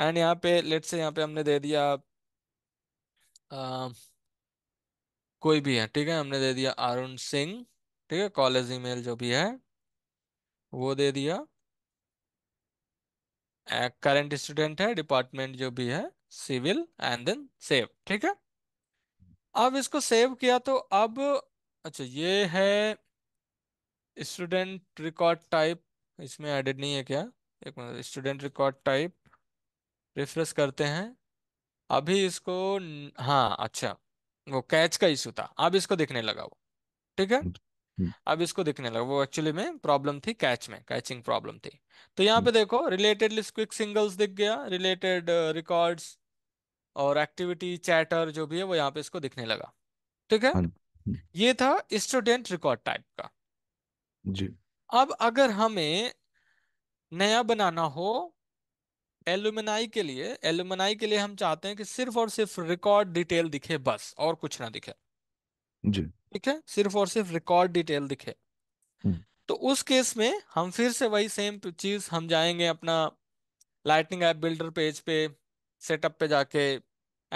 एंड यहाँ पे लेट से यहाँ पे हमने दे दिया आ, कोई भी है ठीक है हमने दे दिया अरुण सिंह ठीक है कॉलेज ईमेल जो भी है वो दे दिया करंट स्टूडेंट है डिपार्टमेंट जो भी है सिविल एंड देन सेव ठीक है अब इसको सेव किया तो अब अच्छा ये है स्टूडेंट रिकॉर्ड टाइप इसमें एडिट नहीं है क्या एक minute student record type refresh करते हैं अभी इसको हाँ अच्छा वो कैच का इशू था अब इसको दिखने लगा वो ठीक है हम्म। अब इसको दिखने लगा वो एक्चुअली में प्रॉब्लम थी कैच में कैचिंग प्रॉब्लम थी तो यहाँ पे हम्म। देखो रिलेटेड क्विक सिंगल्स दिख गया रिलेटेड रिकॉर्ड्स और एक्टिविटी चैटर जो भी है वो यहाँ पे इसको दिखने लगा ठीक है हाँ हम्म। ये था स्टूडेंट रिकॉर्ड टाइप का जी अब अगर हमें नया बनाना हो एलुमनाई के लिए एलुमनाई के लिए हम चाहते हैं कि सिर्फ और सिर्फ रिकॉर्ड डिटेल दिखे बस और कुछ ना दिखे जी ठीक है सिर्फ और सिर्फ रिकॉर्ड डिटेल दिखे हम्म। तो उस केस में हम फिर से वही सेम चीज हम जाएंगे अपना लाइटनिंग ऐप बिल्डर पेज पे सेटअप पे जाके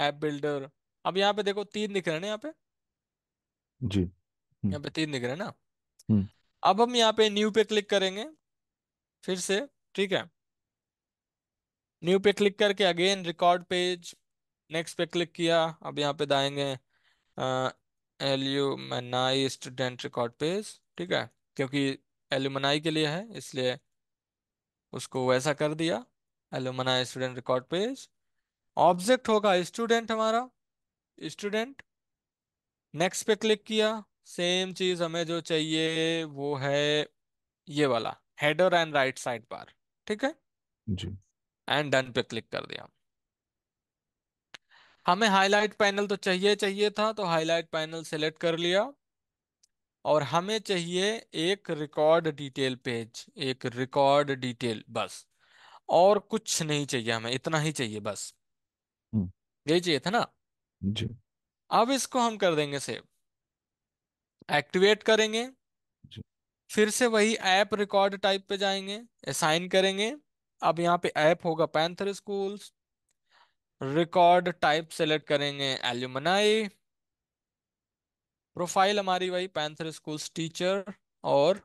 ऐप बिल्डर अब यहाँ पे देखो तीन दिख रहे हैं ना यहाँ पे जी हम्म। यहाँ पे तीन दिख रहे हैं ना हम्म। अब हम यहाँ पे न्यू पे क्लिक करेंगे फिर से ठीक है न्यू पे क्लिक करके अगेन रिकॉर्ड पेज नेक्स्ट पे क्लिक किया अब यहाँ पे दाएंगे एल्यूमनाई स्टूडेंट रिकॉर्ड पेज ठीक है क्योंकि एल्यूमनाई के लिए है इसलिए उसको वैसा कर दिया alumni student record page object होगा स्टूडेंट हमारा स्टूडेंट नेक्स्ट पे क्लिक किया सेम चीज हमें जो चाहिए वो है ये वाला header and right side bar ठीक है जी एंड डन पे क्लिक कर दिया हमें हाईलाइट पैनल तो चाहिए चाहिए था तो हाईलाइट पैनल सेलेक्ट कर लिया और हमें चाहिए एक रिकॉर्ड डिटेल पेज एक रिकॉर्ड डिटेल बस और कुछ नहीं चाहिए हमें इतना ही चाहिए बस हम्म। यही चाहिए था ना जी अब इसको हम कर देंगे सेव एक्टिवेट करेंगे फिर से वही ऐप रिकॉर्ड टाइप पे जाएंगे असाइन करेंगे अब यहाँ पे ऐप होगा Panther schools record type select करेंगे एल्यूमनाई प्रोफाइल हमारी वही पैंथर स्कूल्स टीचर और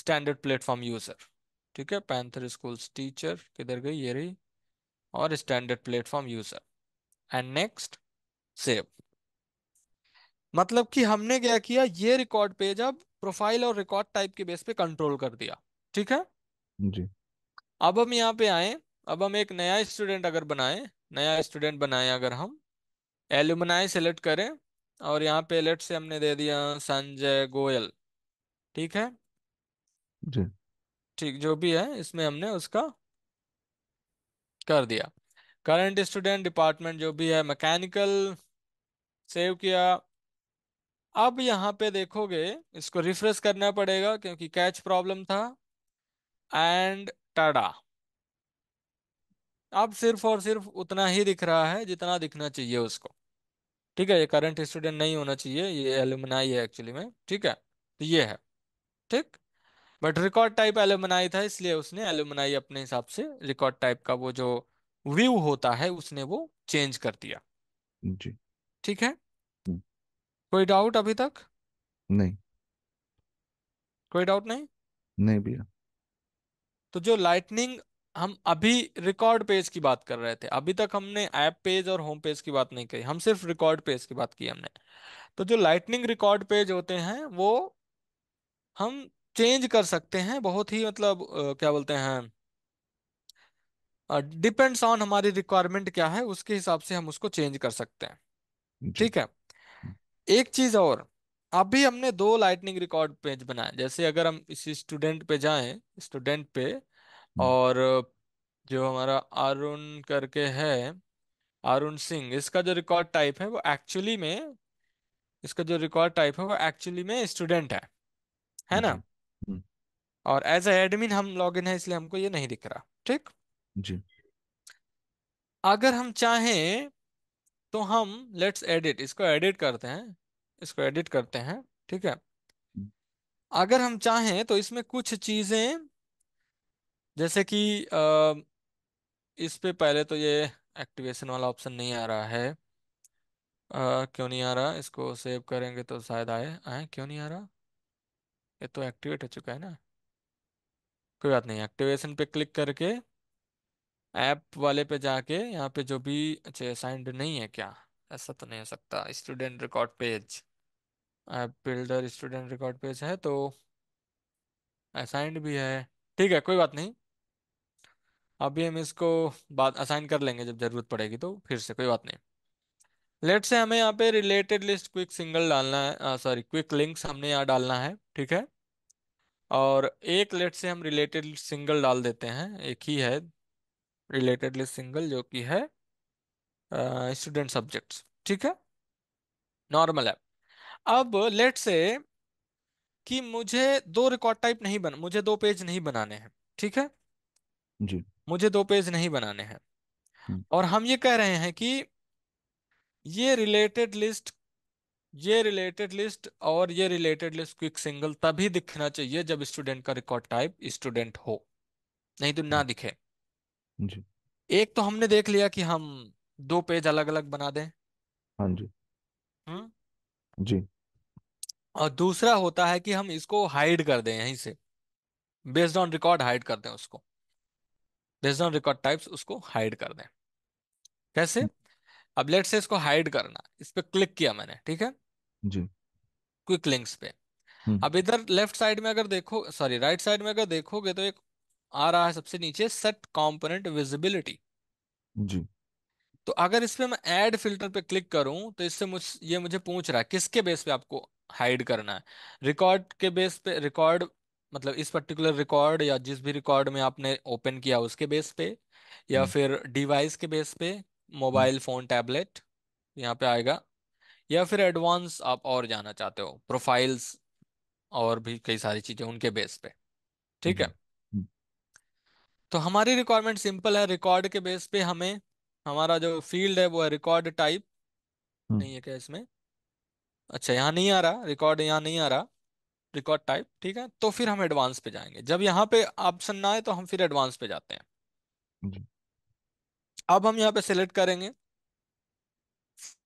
स्टैंडर्ड प्लेटफॉर्म यूजर ठीक है पैंथर स्कूल्स टीचर किधर गई ये रही और standard platform user and next save मतलब कि हमने क्या किया ये रिकॉर्ड पेज अब प्रोफाइल और रिकॉर्ड टाइप के बेस पे कंट्रोल कर दिया ठीक है जी अब हम यहाँ पे आए अब हम एक नया स्टूडेंट अगर बनाएं नया स्टूडेंट बनाएं अगर हम एल्यूमनाई सेलेक्ट करें और यहाँ पे लेट से हमने दे दिया संजय गोयल ठीक है जी ठीक जो भी है इसमें हमने उसका कर दिया करंट स्टूडेंट डिपार्टमेंट जो भी है मैकेनिकल सेव किया अब यहाँ पे देखोगे इसको रिफ्रेश करना पड़ेगा क्योंकि कैच प्रॉब्लम था एंड टाडा अब सिर्फ और सिर्फ उतना ही दिख रहा है जितना दिखना चाहिए उसको ठीक है ये करंट स्टूडेंट नहीं होना चाहिए ये एलुमनाई है एक्चुअली में ठीक है तो ये है ठीक बट रिकॉर्ड टाइप एलुमनाई था इसलिए उसने एलुमनाई अपने हिसाब से रिकॉर्ड टाइप का वो जो व्यू होता है उसने वो चेंज कर दिया जी ठीक है हम्म। कोई डाउट अभी तक नहीं कोई डाउट नहीं नहीं भैया तो जो लाइटनिंग हम अभी रिकॉर्ड पेज की बात कर रहे थे अभी तक हमने ऐप पेज और होम पेज की बात नहीं कही हम सिर्फ रिकॉर्ड पेज की बात की हमने तो जो लाइटनिंग रिकॉर्ड पेज होते हैं वो हम चेंज कर सकते हैं बहुत ही मतलब क्या बोलते हैं डिपेंड्स ऑन हमारी रिक्वायरमेंट क्या है उसके हिसाब से हम उसको चेंज कर सकते हैं ठीक है हम्म। एक चीज और अभी हमने दो लाइटनिंग रिकॉर्ड पेज बनाए जैसे अगर हम इसी स्टूडेंट पे जाएं स्टूडेंट पे हम्म। और जो हमारा अरुण करके है अरुण सिंह इसका जो रिकॉर्ड टाइप है वो एक्चुअली में इसका जो रिकॉर्ड टाइप है वो एक्चुअली में स्टूडेंट है है ना और एज ए एडमिन हम लॉग इन है इसलिए हमको ये नहीं दिख रहा ठीक जी अगर हम चाहें तो हम लेट्स एडिट इसको एडिट करते हैं इसको एडिट करते हैं ठीक है हम्म। अगर हम चाहें तो इसमें कुछ चीजें जैसे कि इस पे पहले तो ये एक्टिवेशन वाला ऑप्शन नहीं आ रहा है आ, क्यों नहीं आ रहा इसको सेव करेंगे तो शायद आए आए क्यों नहीं आ रहा ये तो एक्टिवेट हो चुका है ना कोई बात नहीं एक्टिवेशन पे क्लिक करके ऐप वाले पे जाके यहाँ पे जो भी अच्छा साइंड नहीं है क्या ऐसा तो नहीं हो सकता student record page app builder student record page है तो असाइंड भी है ठीक है कोई बात नहीं अभी हम इसको बात असाइन कर लेंगे जब ज़रूरत पड़ेगी तो फिर से कोई बात नहीं लेट से हमें यहाँ पे रिलेटेड लिस्ट क्विक सिंगल डालना है सॉरी क्विक लिंक्स हमने यहाँ डालना है ठीक है और एक लेट से हम रिलेटेड सिंगल डाल देते हैं एक ही है रिलेटेड लिस्ट सिंगल जो कि है स्टूडेंट सब्जेक्ट्स ठीक है नॉर्मल है अब लेट से कि मुझे दो रिकॉर्ड टाइप नहीं बना मुझे दो पेज नहीं बनाने हैं ठीक है जी मुझे दो पेज नहीं बनाने हैं हम्म। और हम ये कह रहे हैं कि ये रिलेटेड लिस्ट ये रिलेटेड लिस्ट और ये रिलेटेड लिस्ट क्विक सिंगल तभी दिखना चाहिए जब स्टूडेंट का रिकॉर्ड टाइप स्टूडेंट हो नहीं तो ना हम्म। दिखे जी एक तो हमने देख लिया कि हम दो पेज अलग अलग बना दें हाँ जी हम्म जी और दूसरा होता है कि हम इसको हाइड कर दें यहीं से बेस्ड ऑन रिकॉर्ड हाइड कर दें उसको बेस्ड ऑन रिकॉर्ड टाइप्स उसको हाइड कर दें कैसे हम्म। अब लेट से इसको हाइड करना इस पर क्लिक किया मैंने ठीक है जी क्विक लिंक्स पे हम्म। अब इधर लेफ्ट साइड में अगर देखो सॉरी राइट साइड में अगर देखोगे तो एक आ रहा है सबसे नीचे सेट कॉम्पोनेंट विजिबिलिटी जी तो अगर इस पे मैं ऐड फिल्टर पे क्लिक करूं तो इससे मुझ ये मुझे पूछ रहा है किसके बेस पे आपको हाइड करना है रिकॉर्ड के बेस पे रिकॉर्ड मतलब इस पर्टिकुलर रिकॉर्ड या जिस भी रिकॉर्ड में आपने ओपन किया उसके बेस पे या हम्म। फिर डिवाइस के बेस पे मोबाइल फोन टैबलेट यहाँ पे आएगा या फिर एडवांस आप और जाना चाहते हो प्रोफाइल्स और भी कई सारी चीजें उनके बेस पे ठीक है हम्म। हम्म। तो हमारी रिक्वायरमेंट सिंपल है रिकॉर्ड के बेस पे हमें हमारा जो फील्ड है वो है रिकॉर्ड टाइप नहीं है क्या इसमें अच्छा यहाँ नहीं आ रहा रिकॉर्ड यहाँ नहीं आ रहा रिकॉर्ड टाइप ठीक है तो फिर हम एडवांस पे जाएंगे जब यहाँ पे ऑप्शन ना आए तो हम फिर एडवांस पे जाते हैं अब हम यहाँ पे सिलेक्ट करेंगे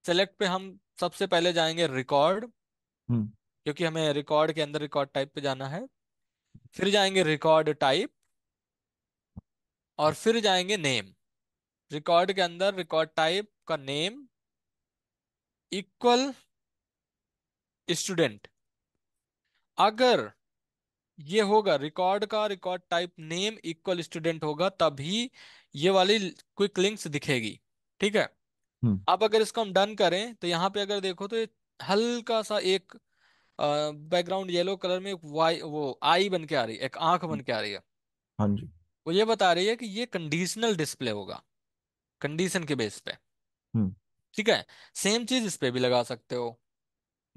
सिलेक्ट पे हम सबसे पहले जाएंगे रिकॉर्ड हम्म। क्योंकि हमें रिकॉर्ड के अंदर रिकॉर्ड टाइप पे जाना है फिर जाएंगे रिकॉर्ड टाइप और फिर जाएंगे नेम रिकॉर्ड के अंदर रिकॉर्ड टाइप का नेम इक्वल स्टूडेंट अगर ये होगा रिकॉर्ड का record type name equal student होगा तभी ये वाली क्विक लिंक्स दिखेगी ठीक है हम्म। अब अगर इसको हम डन करें तो यहाँ पे अगर देखो तो हल्का सा एक बैकग्राउंड येलो कलर में एक वाई वो आई बन के आ रही है एक आंख बन के आ रही है हाँ जी वो ये बता रही है कि ये कंडीशनल डिस्प्ले होगा कंडीशन के बेस पे हम्म। ठीक है सेम चीज इस पे भी लगा सकते हो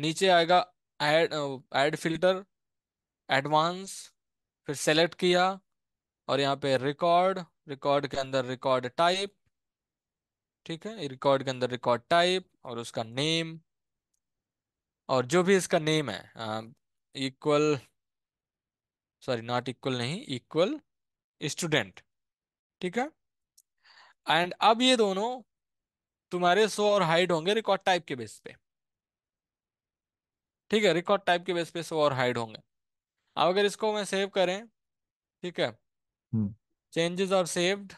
नीचे आएगा ऐड ऐड फिल्टर एडवांस फिर सेलेक्ट किया और यहाँ पे रिकॉर्ड रिकॉर्ड के अंदर रिकॉर्ड टाइप ठीक है रिकॉर्ड के अंदर रिकॉर्ड टाइप और उसका नेम और जो भी इसका नेम है इक्वल सॉरी नॉट इक्वल नहीं इक्वल स्टूडेंट ठीक है एंड अब ये दोनों तुम्हारे सो और हाइड होंगे रिकॉर्ड टाइप के बेस पे ठीक है रिकॉर्ड टाइप के बेस पे सो और हाइड होंगे अब अगर इसको मैं सेव करें ठीक है चेंजेस आर सेव्ड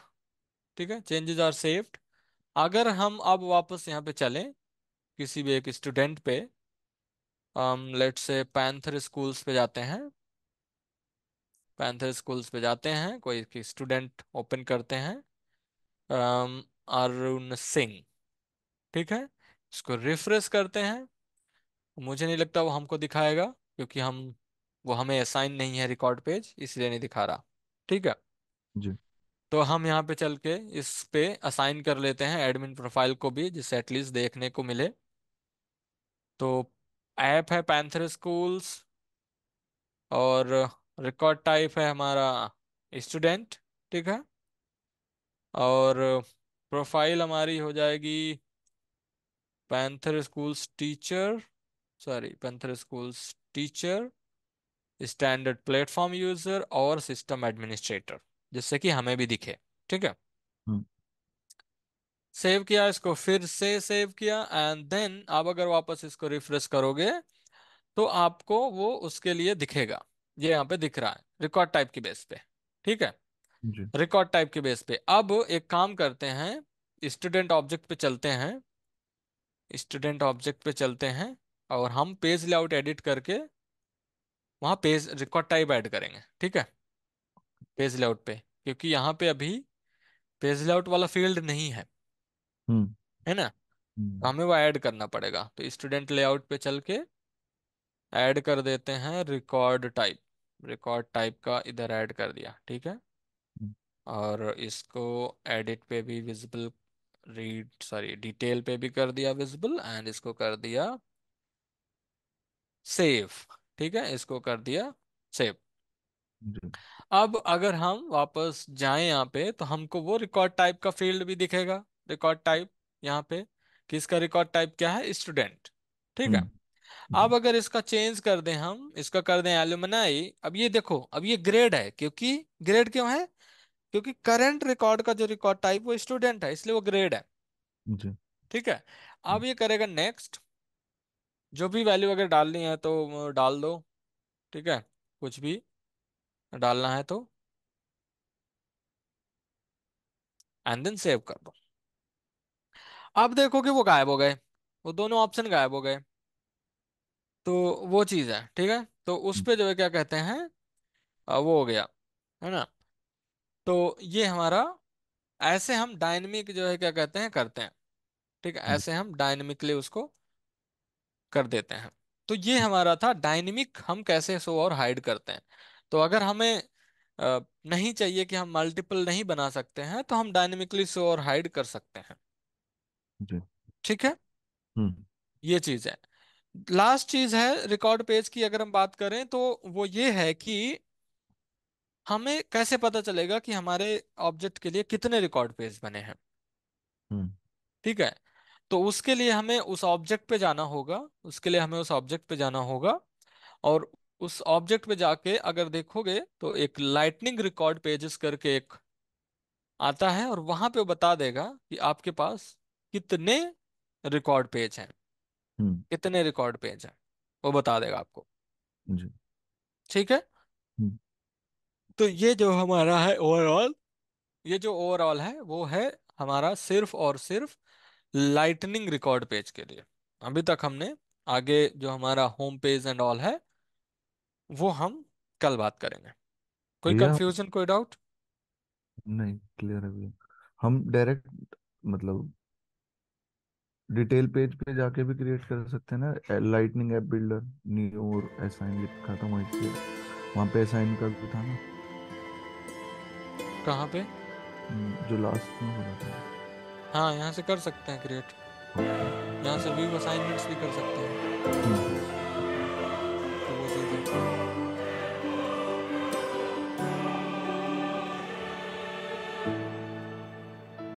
ठीक है चेंजेस आर सेव्ड अगर हम अब वापस यहाँ पे चलें किसी भी एक स्टूडेंट पे हम लेट से पैंथर स्कूल्स पे जाते हैं पैंथर स्कूल्स पे जाते हैं कोई स्टूडेंट ओपन करते हैं अरुण um, सिंह ठीक है इसको रिफ्रेश करते हैं मुझे नहीं लगता वो हमको दिखाएगा क्योंकि हम वो हमें असाइन नहीं है रिकॉर्ड पेज इसलिए नहीं दिखा रहा ठीक है जी तो हम यहाँ पे चल के इस पे असाइन कर लेते हैं एडमिन प्रोफाइल को भी जिससे एटलीस्ट देखने को मिले तो ऐप है पैंथर स्कूल्स और रिकॉर्ड टाइप है हमारा स्टूडेंट ठीक है और प्रोफाइल हमारी हो जाएगी Panther schools teacher sorry Panther School's teacher, standard platform user और सिस्टम एडमिनिस्ट्रेटर जिससे कि हमें भी दिखे ठीक है सेव हम्म। किया इसको फिर से सेव किया एंड देन आप अगर वापस इसको रिफ्रेश करोगे तो आपको वो उसके लिए दिखेगा ये यहाँ पे दिख रहा है रिकॉर्ड टाइप के बेस पे ठीक है रिकॉर्ड टाइप के बेस पे अब एक काम करते हैं स्टूडेंट ऑब्जेक्ट पे चलते हैं स्टूडेंट ऑब्जेक्ट पे चलते हैं और हम पेज लेआउट एडिट करके वहाँ पेज रिकॉर्ड टाइप ऐड करेंगे ठीक है पेज लेआउट पे क्योंकि यहाँ पे अभी पेज लेआउट वाला फील्ड नहीं है हम्म। है ना तो हमें वो ऐड करना पड़ेगा तो स्टूडेंट लेआउट पे चल के ऐड कर देते हैं रिकॉर्ड टाइप रिकॉर्ड टाइप का इधर ऐड कर दिया ठीक है हम्म। और इसको एडिट पे भी विजिबल रीड सॉरी डिटेल पे भी कर दिया विजिबल एंड इसको कर दिया सेव ठीक है इसको कर दिया सेव अब अगर हम वापस जाएं यहाँ पे तो हमको वो रिकॉर्ड टाइप का फील्ड भी दिखेगा रिकॉर्ड टाइप यहाँ पे कि इसका रिकॉर्ड टाइप क्या है स्टूडेंट ठीक है हम्म। अब अगर इसका चेंज कर दें हम इसका कर दें एल्यूमनाई अब ये देखो अब ये ग्रेड है क्योंकि ग्रेड क्यों है क्योंकि करंट रिकॉर्ड का जो रिकॉर्ड टाइप वो स्टूडेंट है इसलिए वो ग्रेड है ठीक है अब हम्म। ये करेगा नेक्स्ट जो भी वैल्यू अगर डालनी है तो डाल दो ठीक है कुछ भी डालना है तो एंड देन सेव कर दो अब देखो कि वो गायब हो गए वो दोनों ऑप्शन गायब हो गए तो वो चीज़ है ठीक है तो उस हम्म। पे जो है क्या कहते हैं वो हो गया है ना तो ये हमारा ऐसे हम डायनेमिक जो है क्या कहते हैं करते हैं ठीक है हम्म। ऐसे हम डायनेमिकली उसको कर देते हैं तो ये हम्म। हमारा था डायनेमिक हम कैसे शो और हाइड करते हैं तो अगर हमें नहीं चाहिए कि हम मल्टीपल नहीं बना सकते हैं तो हम डायनेमिकली शो और हाइड कर सकते हैं ठीक है हम्म। ये चीज है लास्ट चीज है रिकॉर्ड पेज की अगर हम बात करें तो वो ये है कि हमें कैसे पता चलेगा कि हमारे ऑब्जेक्ट के लिए कितने रिकॉर्ड पेज बने हैं हम्म। ठीक है तो उसके लिए हमें उस ऑब्जेक्ट पे जाना होगा उसके लिए हमें उस ऑब्जेक्ट पे जाना होगा और उस ऑब्जेक्ट पे जाके अगर देखोगे तो एक लाइटनिंग रिकॉर्ड पेजेस करके एक आता है और वहां पे बता देगा कि आपके पास कितने रिकॉर्ड पेज हैं हम्म। कितने रिकॉर्ड पेज हैं वो बता देगा आपको ठीक है हम्म। तो ये जो हमारा है ओवरऑल ये जो ओवरऑल है वो है हमारा सिर्फ और सिर्फ लाइटनिंग रिकॉर्ड पेज के लिए अभी तक हमने आगे जो हमारा होम पेज एंड ऑल है वो हम कल बात करेंगे कोई भैया कंफ्यूजन कोई डाउट नहीं क्लियर है भैया हम डायरेक्ट मतलब डिटेल पेज पे जाके भी क्रिएट कर सकते हैं ना लाइटनिंग ऐप बिल्डर न्यू और असाइन लिखा था वहीं पे वहाँ पे असाइन कर भी था ना कहाँ पे हम्म, जो लास्ट में हो रहा था हाँ यहाँ से कर सकते हैं क्रिएट यहाँ से व्यू असाइनमेंट्स भी कर सकते हैं